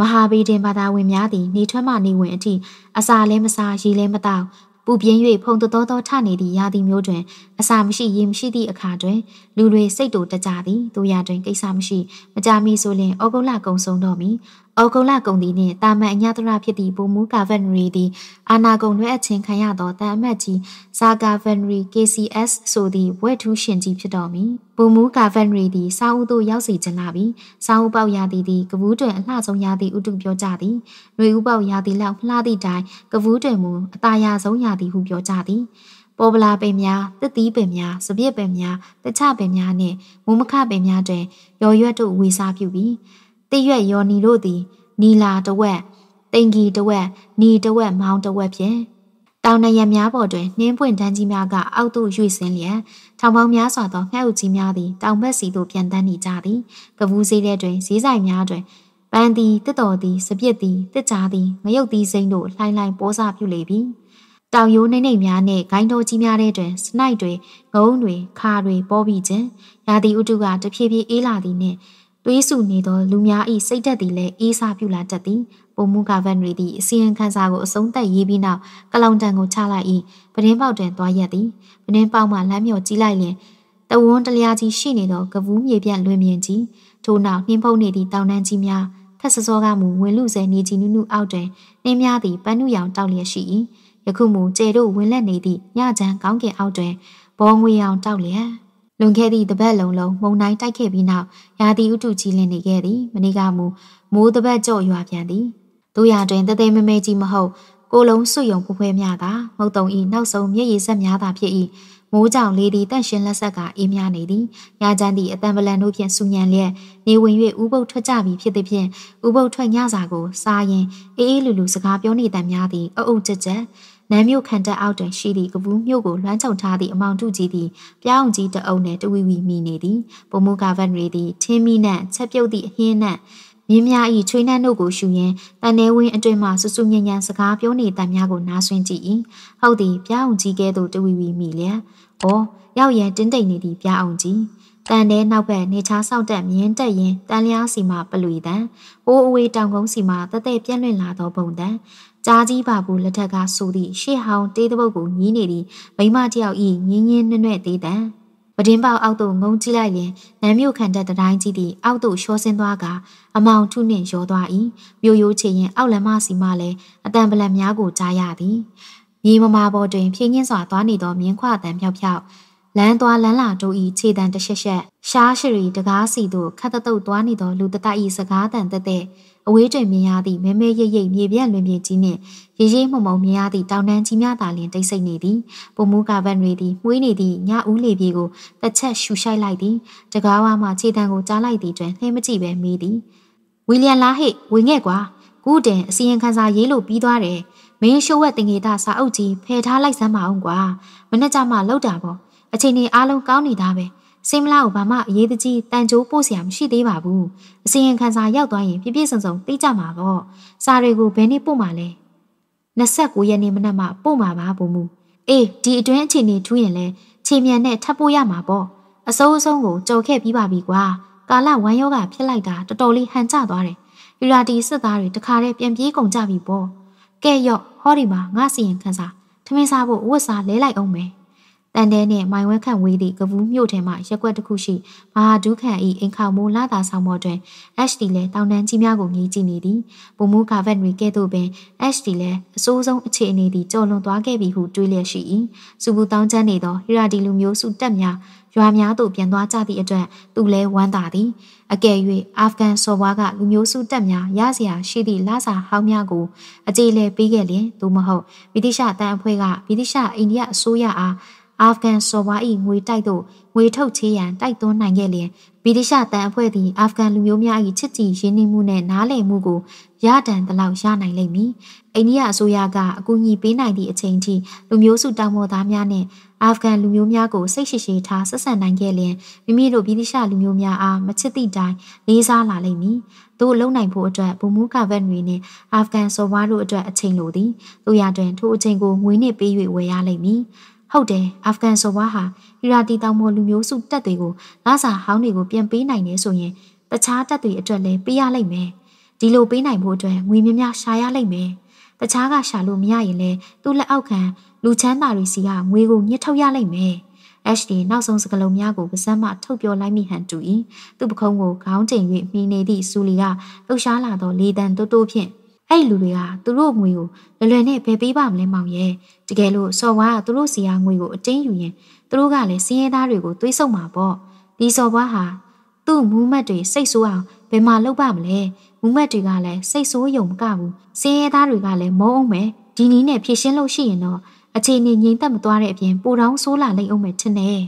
မဟာဗေဒင်ဘာသာဝင်များသည်နေထွက်မှနေဝင်အထိအစာလဲမစားရေလဲမတောက်ပူပြင်း၍ဖုန်တတော်တော်ထနေသည့်ရာသီမျိုးတွင်အစာမရှိရေမရှိသည့်အခါတွင်လူတွေစိတ်တူတကြသည်တို့ရတွင်ကိစ္စမရှိမကြမီဆိုလျင်ဩဂုတ်လကုံဆုံးတော့မီဩဂုတ်လကုံသည်နှင့်တာမန်အညတရဖြစ်သည့်ဘူမူကာဗန်ရီသည်အာနာကုံလွဲအချင်းခံရသောတန်အမတ်ကြီးဇာကာဗန်ရီ KCS ဆိုသည့်ဝဲထူးရှင်ကြီးဖြစ်တော်မူဘူမူကာဗန်ရီသည်စာအုပ်သို့ရောက်စီချင်လာပြီးစာအုပ်ပေါက်ရာသီသည်ကဘူးတွင်အလှဆုံးရာသီဥတုပြောကြသည်ຫນွေဥပေါက်ရာသီလောက်လှသည့်တိုင်ကဘူးတွင်မူအตาရာဆုံးရာသီဟုပြောကြသည်ပေါ်ပလာပင်များတက်သီးပင်များစပြစ်ပင်များတခြပင်များနှင့်မူမခပင်များတွင်ရော်ရွက်တို့ဝေစားပြုပြီးတိရွက်ရော်နီတို့သည် နီလာတဝက်တိန်ကြီးတဝက် နီတဝက်မောင်းတဝက်ဖြင့်တောင်နရံများပေါ်တွင်နှင်းပွင့်တန်းကြီးများကအောက်သို့ရွေ့ဆင်းလျက်ထောင်ပေါင်းများစွာသောငှက်ဥကြီးများသည်တောင်ဘက်စီသို့ပြန်တန်းနေကြသည်ကပူးစည်းထဲတွင်ဈေးဆိုင်များတွင်ပန်းသည်တက်တော်သည်စပြစ်သည်တက်ကြားသည်ငရုတ်သည်စိမ့်တို့လှိုင်းလှိုင်းပေါ်စားပြုလေပြီ။တောင်ရိုးနှိမ့်နှိမ့်များနဲ့ဂိုင်းတော်ကြီးများတဲ့တွင်စနိုက်တွေငုံတွေခါတွေပေါ်ပြီးခြင်းရာသီဥတုကတဖြည်းဖြည်းအေးလာသည်နှင့်တွေးဆူနေသောလူများ၏စိတ်သက်သည်လည်းအေးစားပြူလာတတ်သည်ပုံမှုကဗန်ရီသည်အစီရင်ခံစာကိုအဆုံးသက်ရေးပြီးနောက်ကလောင်တန်ကိုချလိုက်၏ပတင်းပေါက်တွင်သွားရက်သည်ပတင်းပေါက်မှလမ်းမြော်ကြီးလိုက်လျင်တဝန်းတလျာကြီးရှိနေသောကပူးမြေပြန့်လွင်မြင်ကြီးထို့နောက်နှင်းဖုတ်နေသည့်တောင်တန်းကြီးများထက်စစောကမူဝင်လူစဲနေကြီးနုနုအောက်တွင်နှင်းများသည်ပန်းနုရောင်တောက်လျက်ရှိ၏ယခုမူကျဲတို့ဝင်လက်နေသည့်ညချမ်းကောင်းကင်အောက်တွင်ဘောငွေအောင်တောက်လျက်လွန်ခဲ့သည့်တပတ်လုံးလုံးမုန်တိုင်းတိုက်ခဲ့ပြီးနောက်ရာသီဥတုကြီးလင်းနေခဲ့သည်မနေ့ကမူမိုးတပတ်ကြော့ရွာပြန်သည်တို့ရာတွင်တသေးမဲမဲကြီးမဟုတ်ကိုလုံးဆွယုံဖွဲဖွဲများသာမုတ်တုံဤနောက်ဆုံးမျက်ရည်ဆက်များသာဖြစ်၏မိုးကြောင်လေးသည်တန့်ရှင်လက်ဆက်ကအေးများနေသည်ရာချမ်းသည်အတံပလန်တို့ဖြင့်ဆူညံလျက်နေဝင်၍ဥပုပ်ထွက်ကြပြီဖြစ်သည်ဖြင့်ဥပုပ်ထွက်ညစာကို စားရင်အေးအေးလူလူစကားပြောနေတတ်များသည်အုပ်အုပ်ကြက်ကြက်နမ်းမြို့ခံတပ်အောက်တွင်ရှိသည့်ကပူးမြို့ကိုလွှမ်းခြုံထားသည့်အမောင်ထုကြီးသည်ပြောင်းကြီးတအုပ်နှင့်တဝီဝီမိနေသည်ဘုံမူကာဗန်ရီသည်ထင်းမိနှင့်ချက်ပြုတ်သည့်အဟင်းနှင့်မြင်းများ၏ချွေးနှံ့တို့ကိုရှူရင်းတန်နေဝင်းအတွင်မှဆူဆူညံညံစကားပြောနေတန်များကိုနားဆွင့်ကြည့်၏ဟုတ်သည်ပြောင်းကြီးကဲ့သို့တဝီဝီမိလျက်။အော်ရောက်ရန်တင်းတိတ်နေသည့်ပြားအောင်ကြီး။တန်တဲ့နောက်ဘက်နေချားဆောက်တက်မြင်းတက်ရင်တန်လျားစီမှပလူတန်။အိုးအဝေးတောင်ကုန်းစီမှတသက်ပြန့်လွင့်လာသောပုံတန်။ကြားကြီးပါဘူးလက်ထက်ကဆူသည့်ရှေ့ဟောင်းတေးသပုတ်ကိုညင်းနေသည့်မိမတယောက်ဤညင်းညင်းနှဲ့နှဲ့သေးတန်။ပဒင်းပေါက်အောက်သို့ငုံကြည့်လိုက်ရင်နမ်းမြို့ခံတဲ့တတိုင်းကြီးသည်အောက်သို့လျှောဆင်းသွားကအမောင်ထုနှင့်ရောသွား၏။မြို့ရိုးချေရင်အောက်လမ်းမစီမှလည်းအတံပလံများကိုကြားရသည်။မြေမမာပေါ်တွင်ဖြင်းညင်းစွာသွားနေသောမြင်းခွအတံဖြောက်ဖြောက်လမ်းသွားလမ်းလာတို့ဤခြေတံတရှက်ရှက်ရှားရှရီတကားစီတို့ခတ်တုတ်သွားနေသောလူတတဤစကားတန်တက်တဲ့အဝေးတွင်မြင်ရသည့်မဲမဲရိပ်ရိပ်မြေပြန့်လွင်ပြင်ကြီးနှင့်ရေရေမှုံမှုံမြင်ရသည့်တောင်တန်းကြီးများသာလျှင်တိတ်ဆိတ်နေသည်ပုံမူကာဗန်တွေသည်မှွေးနေသည့်ညဦးလေပြေကိုတစ်ချက်ရှူရှိုက်လိုက်သည်တကားဝါမှခြေတံကိုကြားလိုက်သည့်တွင်နှဲမကြည့်ပဲမေးသည်ဝီလျံလားဟဲ့ဝင်ခဲ့ကွာကုတင်အစီရင်ခံစာရေးလို့ပြီးသွားတယ်မင်းရှိုးဝက်တင်ငေတာစာအုပ်ကြီးဖယ်ထားလိုက်စမ်းပါအောင်ကွာမနေ့ကမှလောက်တာပေါ့အချိန်နေအားလုံးကောင်းနေတာပဲစင်မလာကိုဘာမှအရေးတကြီးတန်ကြိုးပို့စရာမရှိသေးပါဘူးအစီရင်ခံစာရောက်သွားရင်ပြပြစုံစုံသိကြမှာပေါ့စာတွေကိုဘယ်နေ့ပို့မှာလဲ29ရက်နေ့မနက်မှပို့မှာပါဘုံမူအေးဒီအတွင်းအချိန်နေထူးရင်လဲခြေမြန်နဲ့ထပ်ပို့ရမှာပေါ့အစိုးအဆုံးကိုကြော်ခဲ့ပြီးပါပြီကွာကာလဝမ်းယောဂဖြစ်လိုက်တာတော်တော်လေးဟန်ကျသွားတယ်ယူရာတီစစ်သားတွေတခါတည်းပြန်ပြေးကုန်ကြပြီပေါ့ကဲ့ရော့ဟောဒီမှာငါစီရင်ခန်းစာထမင်းစားဖို့ဝတ်စားလဲလိုက်အောင်မယ်တန်တဲနှင့်မိုင်ဝဲခန့်ဝေးသည့်ကပူးမြို့ထဲမှရက်ွက်တစ်ခုရှိမဟာဒုခန်၏အိမ်ခေါမိုးလာတာဆောင်ပေါ်တွင် HD လဲတောင်တန်းကြီးများကိုငြိကြည့်နေသည်ဘုံမူကာဗက်နရီကဲ့သို့ပင် HD လဲအစိုးဆုံးအခြေအနေသည်ကြော်လွန်သွားခဲ့ပြီဟုတွေးလျက်ရှိ၏စူဘူးတောင်းချမ်းနေသောဟီရာဒီလူမျိုးစုတက်များရွာများသို့ပြန်သွားကြသည့်အတွက်သူလဲဝမ်းသာသည်အကယ်၍အာဖဂန်စော်ဘွားကလူမျိုးစုတက်များရစရာရှိသည့်လစာဟောင်းများကိုအကြေလဲပေးခဲ့လျင်သို့မဟုတ်ဗြိတိရှတန်အဖွဲ့ကဗြိတိရှအိန္ဒိယအစိုးရအားအာဖဂန်စော်ဘွား၏ငွေတိုက်သို့ငွေထုတ်ချေးရန်တိုက်တွန်းနိုင်ခဲ့လျင်ဗြိတိရှတန်အဖွဲ့သည်အာဖဂန်လူမျိုးများ၏ချစ်ကြည်ရင်းနှီးမှုနှင့်နားလည်မှုကိုရတန်သလောက်ရနိုင်လိမ့်မည်။အိန္ဒိယအစိုးရကအကူအညီပေးနိုင်သည့်အချိန်ထိလူမျိုးစုတောင်ပေါ်သားများနှင့်အာဖဂန်လူမျိုးများကိုစိတ်ရှိရှိထားဆက်ဆံနိုင်ခဲ့လျင်မိမိတို့ဗြိတိရှလူမျိုးများအားမချစ်သည့်တိုင်လေးစားလာလိမ့်မည်။သို့လုံနိုင်ဖို့အတွက်ဘူမူကာဗတ်နွေနှင့်အာဖဂန်စော်ဘွားတို့အတွက်အချိန်လိုသည်။တို့ရတွင်ထိုအချိန်ကိုငွေနှင့်ပေး၍ဝယ်ရလိမ့်မည်။ဟုတ်တယ်အာဖဂန်ဆိုဝါဟာအီရာတီတောင်ပေါ်လူမျိုးစုတပ်တွေကိုလာစာဟောင်းတွေကိုပြန်ပေးနိုင်တယ်ဆိုရင်တခြားတပ်တွေအတွက်လည်းပေးရလိမ့်မယ်ဒီလိုပေးနိုင်ဖို့အတွက်ငွေများများရှာရလိမ့်မယ်တခြားကရှာလို့မရရင်လည်းသူ့လက်အောက်ခံလူချမ်းသာတွေစီကငွေကိုညှစ်ထုတ်ရလိမ့်မယ် HD နောက်ဆုံးစကလုံးများကိုပါးစပ်မှထုတ်ပြောလိုက်မိဟန်တူ၏သူ့ပခုံးကိုခေါင်းချိန်၍မှီနေသည့်ဆူလီကလှူရှားလာသောလေတံတိုးတိုးဖြင့်အဲ့လူတွေကသူတို့ငွေကိုလွယ်လွယ်နဲ့ဘယ်ပေးပါမလဲမောင်ရဲ့တကယ်လို့စော်ဘွားကသူတို့စီယာငွေကိုအတင်းယူရင်သူတို့ကလည်းစင်းရဲသားတွေကိုသွေးဆုပ်မှာပေါ့ဒီစော်ဘွားဟာသူ့မူးမတ်တွေစိတ်ဆိုးအောင်ဘယ်မှာလုပ်ပါမလဲမူးမတ်တွေကလည်းစိတ်ဆိုးယုံမကဘူးစင်းရဲသားတွေကလည်းမုန်းအောင်ပဲဒီနည်းနဲ့ဖြည့်ရှင်းလို့ရှိရင်တော့အခြေအနေငြိမ်သက်မသွားတဲ့အပြင်ပိုတောင်းဆိုးလာလိမ့်အောင်ပဲထင်တယ်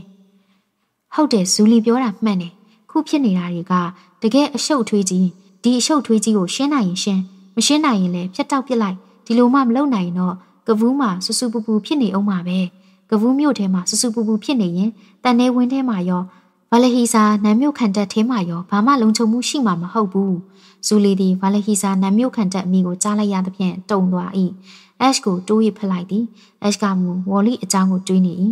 ဟုတ်တယ်ဇူလီပြောတာမှန်တယ်ခုဖြစ်နေတာတွေကတကယ်အရှုပ်ထွေးကြီးဒီအရှုပ်ထွေးကြီးကိုရှင်းနိုင်ရင်ရှင်းမရှင်းနိုင်ရင်လည်းဖြတ်တောက်ပစ်လိုက်ဒီလိုမှမလုပ်နိုင်ရင်တော့ကဗူးမှာဆူဆူပူပူဖြစ်နေအောင်မှာပဲကဗူးမြို့ထဲမှာဆူဆူပူပူဖြစ်နေရင်တန်နေဝင်းထဲမှာရောဗလဟီစာနမ်မြို့ခန်တက်ထဲမှာရောဘာမှလုံခြုံမှုရှိမှာမဟုတ်ဘူးဇူလီဒီဗလဟီစာနမ်မြို့ခန်တက်အမိကိုကြားလိုက်ရသဖြင့်တုံသွား၏အက်ကိုတိုးရဖက်လိုက်သည်အက်ကမူဝော်လီအကြောင်းကိုတွေးနေ၏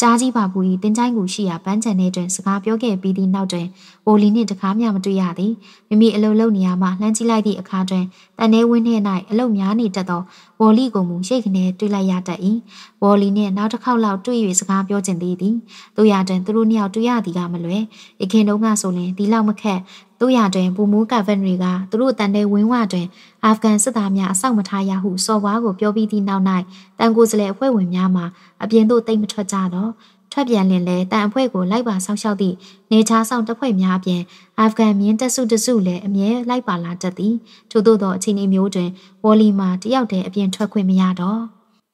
ကြားကြီးပါဘူး၏တင်ချိုင်းကိုရှိရာပန်းချန်ထဲတွင်စကားပြောခဲ့ပြီးသည့်နောက်တွင်အိုလီနှင့်တကားမျှမတွေ့ရသည်မိမိအလုံလုံနေရာမှလှမ်းကြည့်လိုက်သည့်အခါတွင်တန်နေဝင်းနှင့်၌အလုံများနေတတ်သောဝေါ်လီကိုမူရှိတ်ကနေတွေ့လိုက်ရတတ်၏ဝေါ်လီနှင့်နောက်တစ်ခေါက်လောက်တွေ့၍စကားပြောခြင်းသေးသည်တို့ရတွင်သူတို့နှစ်ယောက်တွေ့ရသည်ကမလွယ်အခင်တုန်းကဆိုရင်ဒီလောက်မခက်တို့ရတွင်ဘူမူးကာဗန်ရီကသူတို့တန်တဲ့ဝင်းဝတွင်အာဖဂန်စစ်သားများအဆောက်မထားရဟုစော်ဝါကိုပြောပြီးသည့်နောက်၌တန်ကိုစလဲအဖွဲ့ဝင်များမှအပြင်သို့တိတ်မထွက်ကြတော့ထွက်ပြန်လင်လဲတန်အဖွဲ့ကိုလိုက်ပါဆောက်ရှောက်သည့်နေချားဆောင်တပ်ဖွဲ့များအပြင်အာဖဂန်မြင်းတပ်စုတစုလည်းအမြဲလိုက်ပါလာတတ်သည်ထို့သောအချိန်မျိုးတွင်ဝေါ်လီမာတယောက်တည်းအပြင်ထွက်ခွင့်မရတော့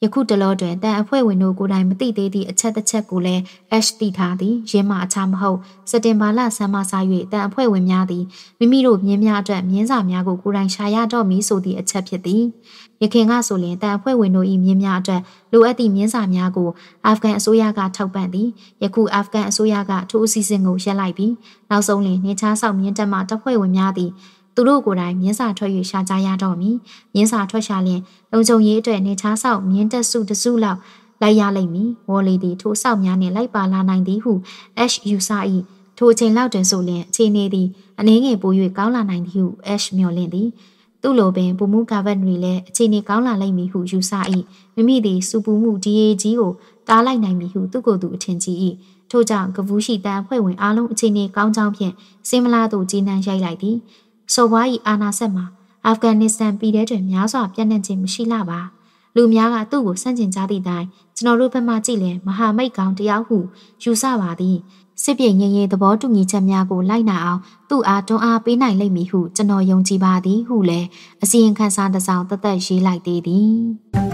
ယခုတလောတွင်တန်အဖွဲ့ဝင်တို့ကိုယ်တိုင်မသိသေးသည့်အချက်တစ်ချက်ကိုလည်း H တိထားသည်ရင်းမှအခြားမဟုတ်စက်တင်ဘာလဆန်းမှစ၍တန်အဖွဲ့ဝင်များသည်မိမိတို့မြင်းများအတွက်မြင်းစာများကိုကိုယ်တိုင်ရှာရတော့မည်ဆိုသည့်အချက်ဖြစ်သည်ရခင်ကဆိုရင်တန်အဖွဲ့ဝင်တို့၏မြင်းများအတွက်လိုအပ်သည့်မြင်းစာများကိုအာဖဂန်အစိုးရကထောက်ပံ့သည်ယခုအာဖဂန်အစိုးရကထိုးအစီအစဉ်ကိုရပ်လိုက်ပြီးနောက်ဆုံးလင်နေချားဆောင်မြင်းတပ်မှတပ်ဖွဲ့ဝင်များသည့်သူတို့ကိုယ်တိုင်မြင်းစာထွက်၍ရှာကြရတော့မည်မြင်းစာထွက်ရှာလျင်လုံခြုံရေးအတွက်နေသားဆောက်မြင်းတက်စုတစုလောက်လိုက်ရလိမ့်မည်ဝေါ်လီသည်ထိုဆောက်များနှင့်လိုက်ပါလာနိုင်သည်ဟု H ယူဆ၏ထိုအချိန်လောက်တွင်ဆိုလျင်အခြေအနေသည်အနည်းငယ်ပို၍ကောင်းလာနိုင်သည်ဟု H မျှော်လင့်သည်သူ့လိုပင်ဘူမှုကာဗတ်ရီလည်းအခြေအနေကောင်းလာလိမ့်မည်ဟုယူဆ၏မိမိသည်စူပူမှု DAG ကိုတားလိုက်နိုင်မည်ဟုသူကိုယ်သူအထင်ကြီး၏ထို့ကြောင့်ကပူးရှိတန်ဖွဲ့ဝင်အားလုံးအခြေအနေကောင်းကြောင်းဖြင့်စင်မလာသို့ကြီးနှံရိုက်လိုက်သည်ဆိုဝါ၏အာဏာဆက်မှာအာဖဂန်နစ္စတန်ပြည်ထဲတွင်များစွာပြန့်နှံ့ခြင်းမရှိလာပါလူများကသူ့ကိုစန့်ကျင်ကြသည့်တိုင်ကျွန်တော်တို့ဘက်မှကြည့်လဲမဟာမိတ်ကောင်တယောက်ဟုယူဆပါသည်စစ်ပြေငင်းရင်သဘောတူညီချက်များကို လိုက်နာအောင် သူ့အားတွန်းအားပေးနိုင်လိမ့်မည်ဟု ကျွန်တော်ယုံကြည်ပါသည်ဟုလည်းအစီရင်ခံစာတစ်စောင်တသက်ရေးလိုက်သေးသည်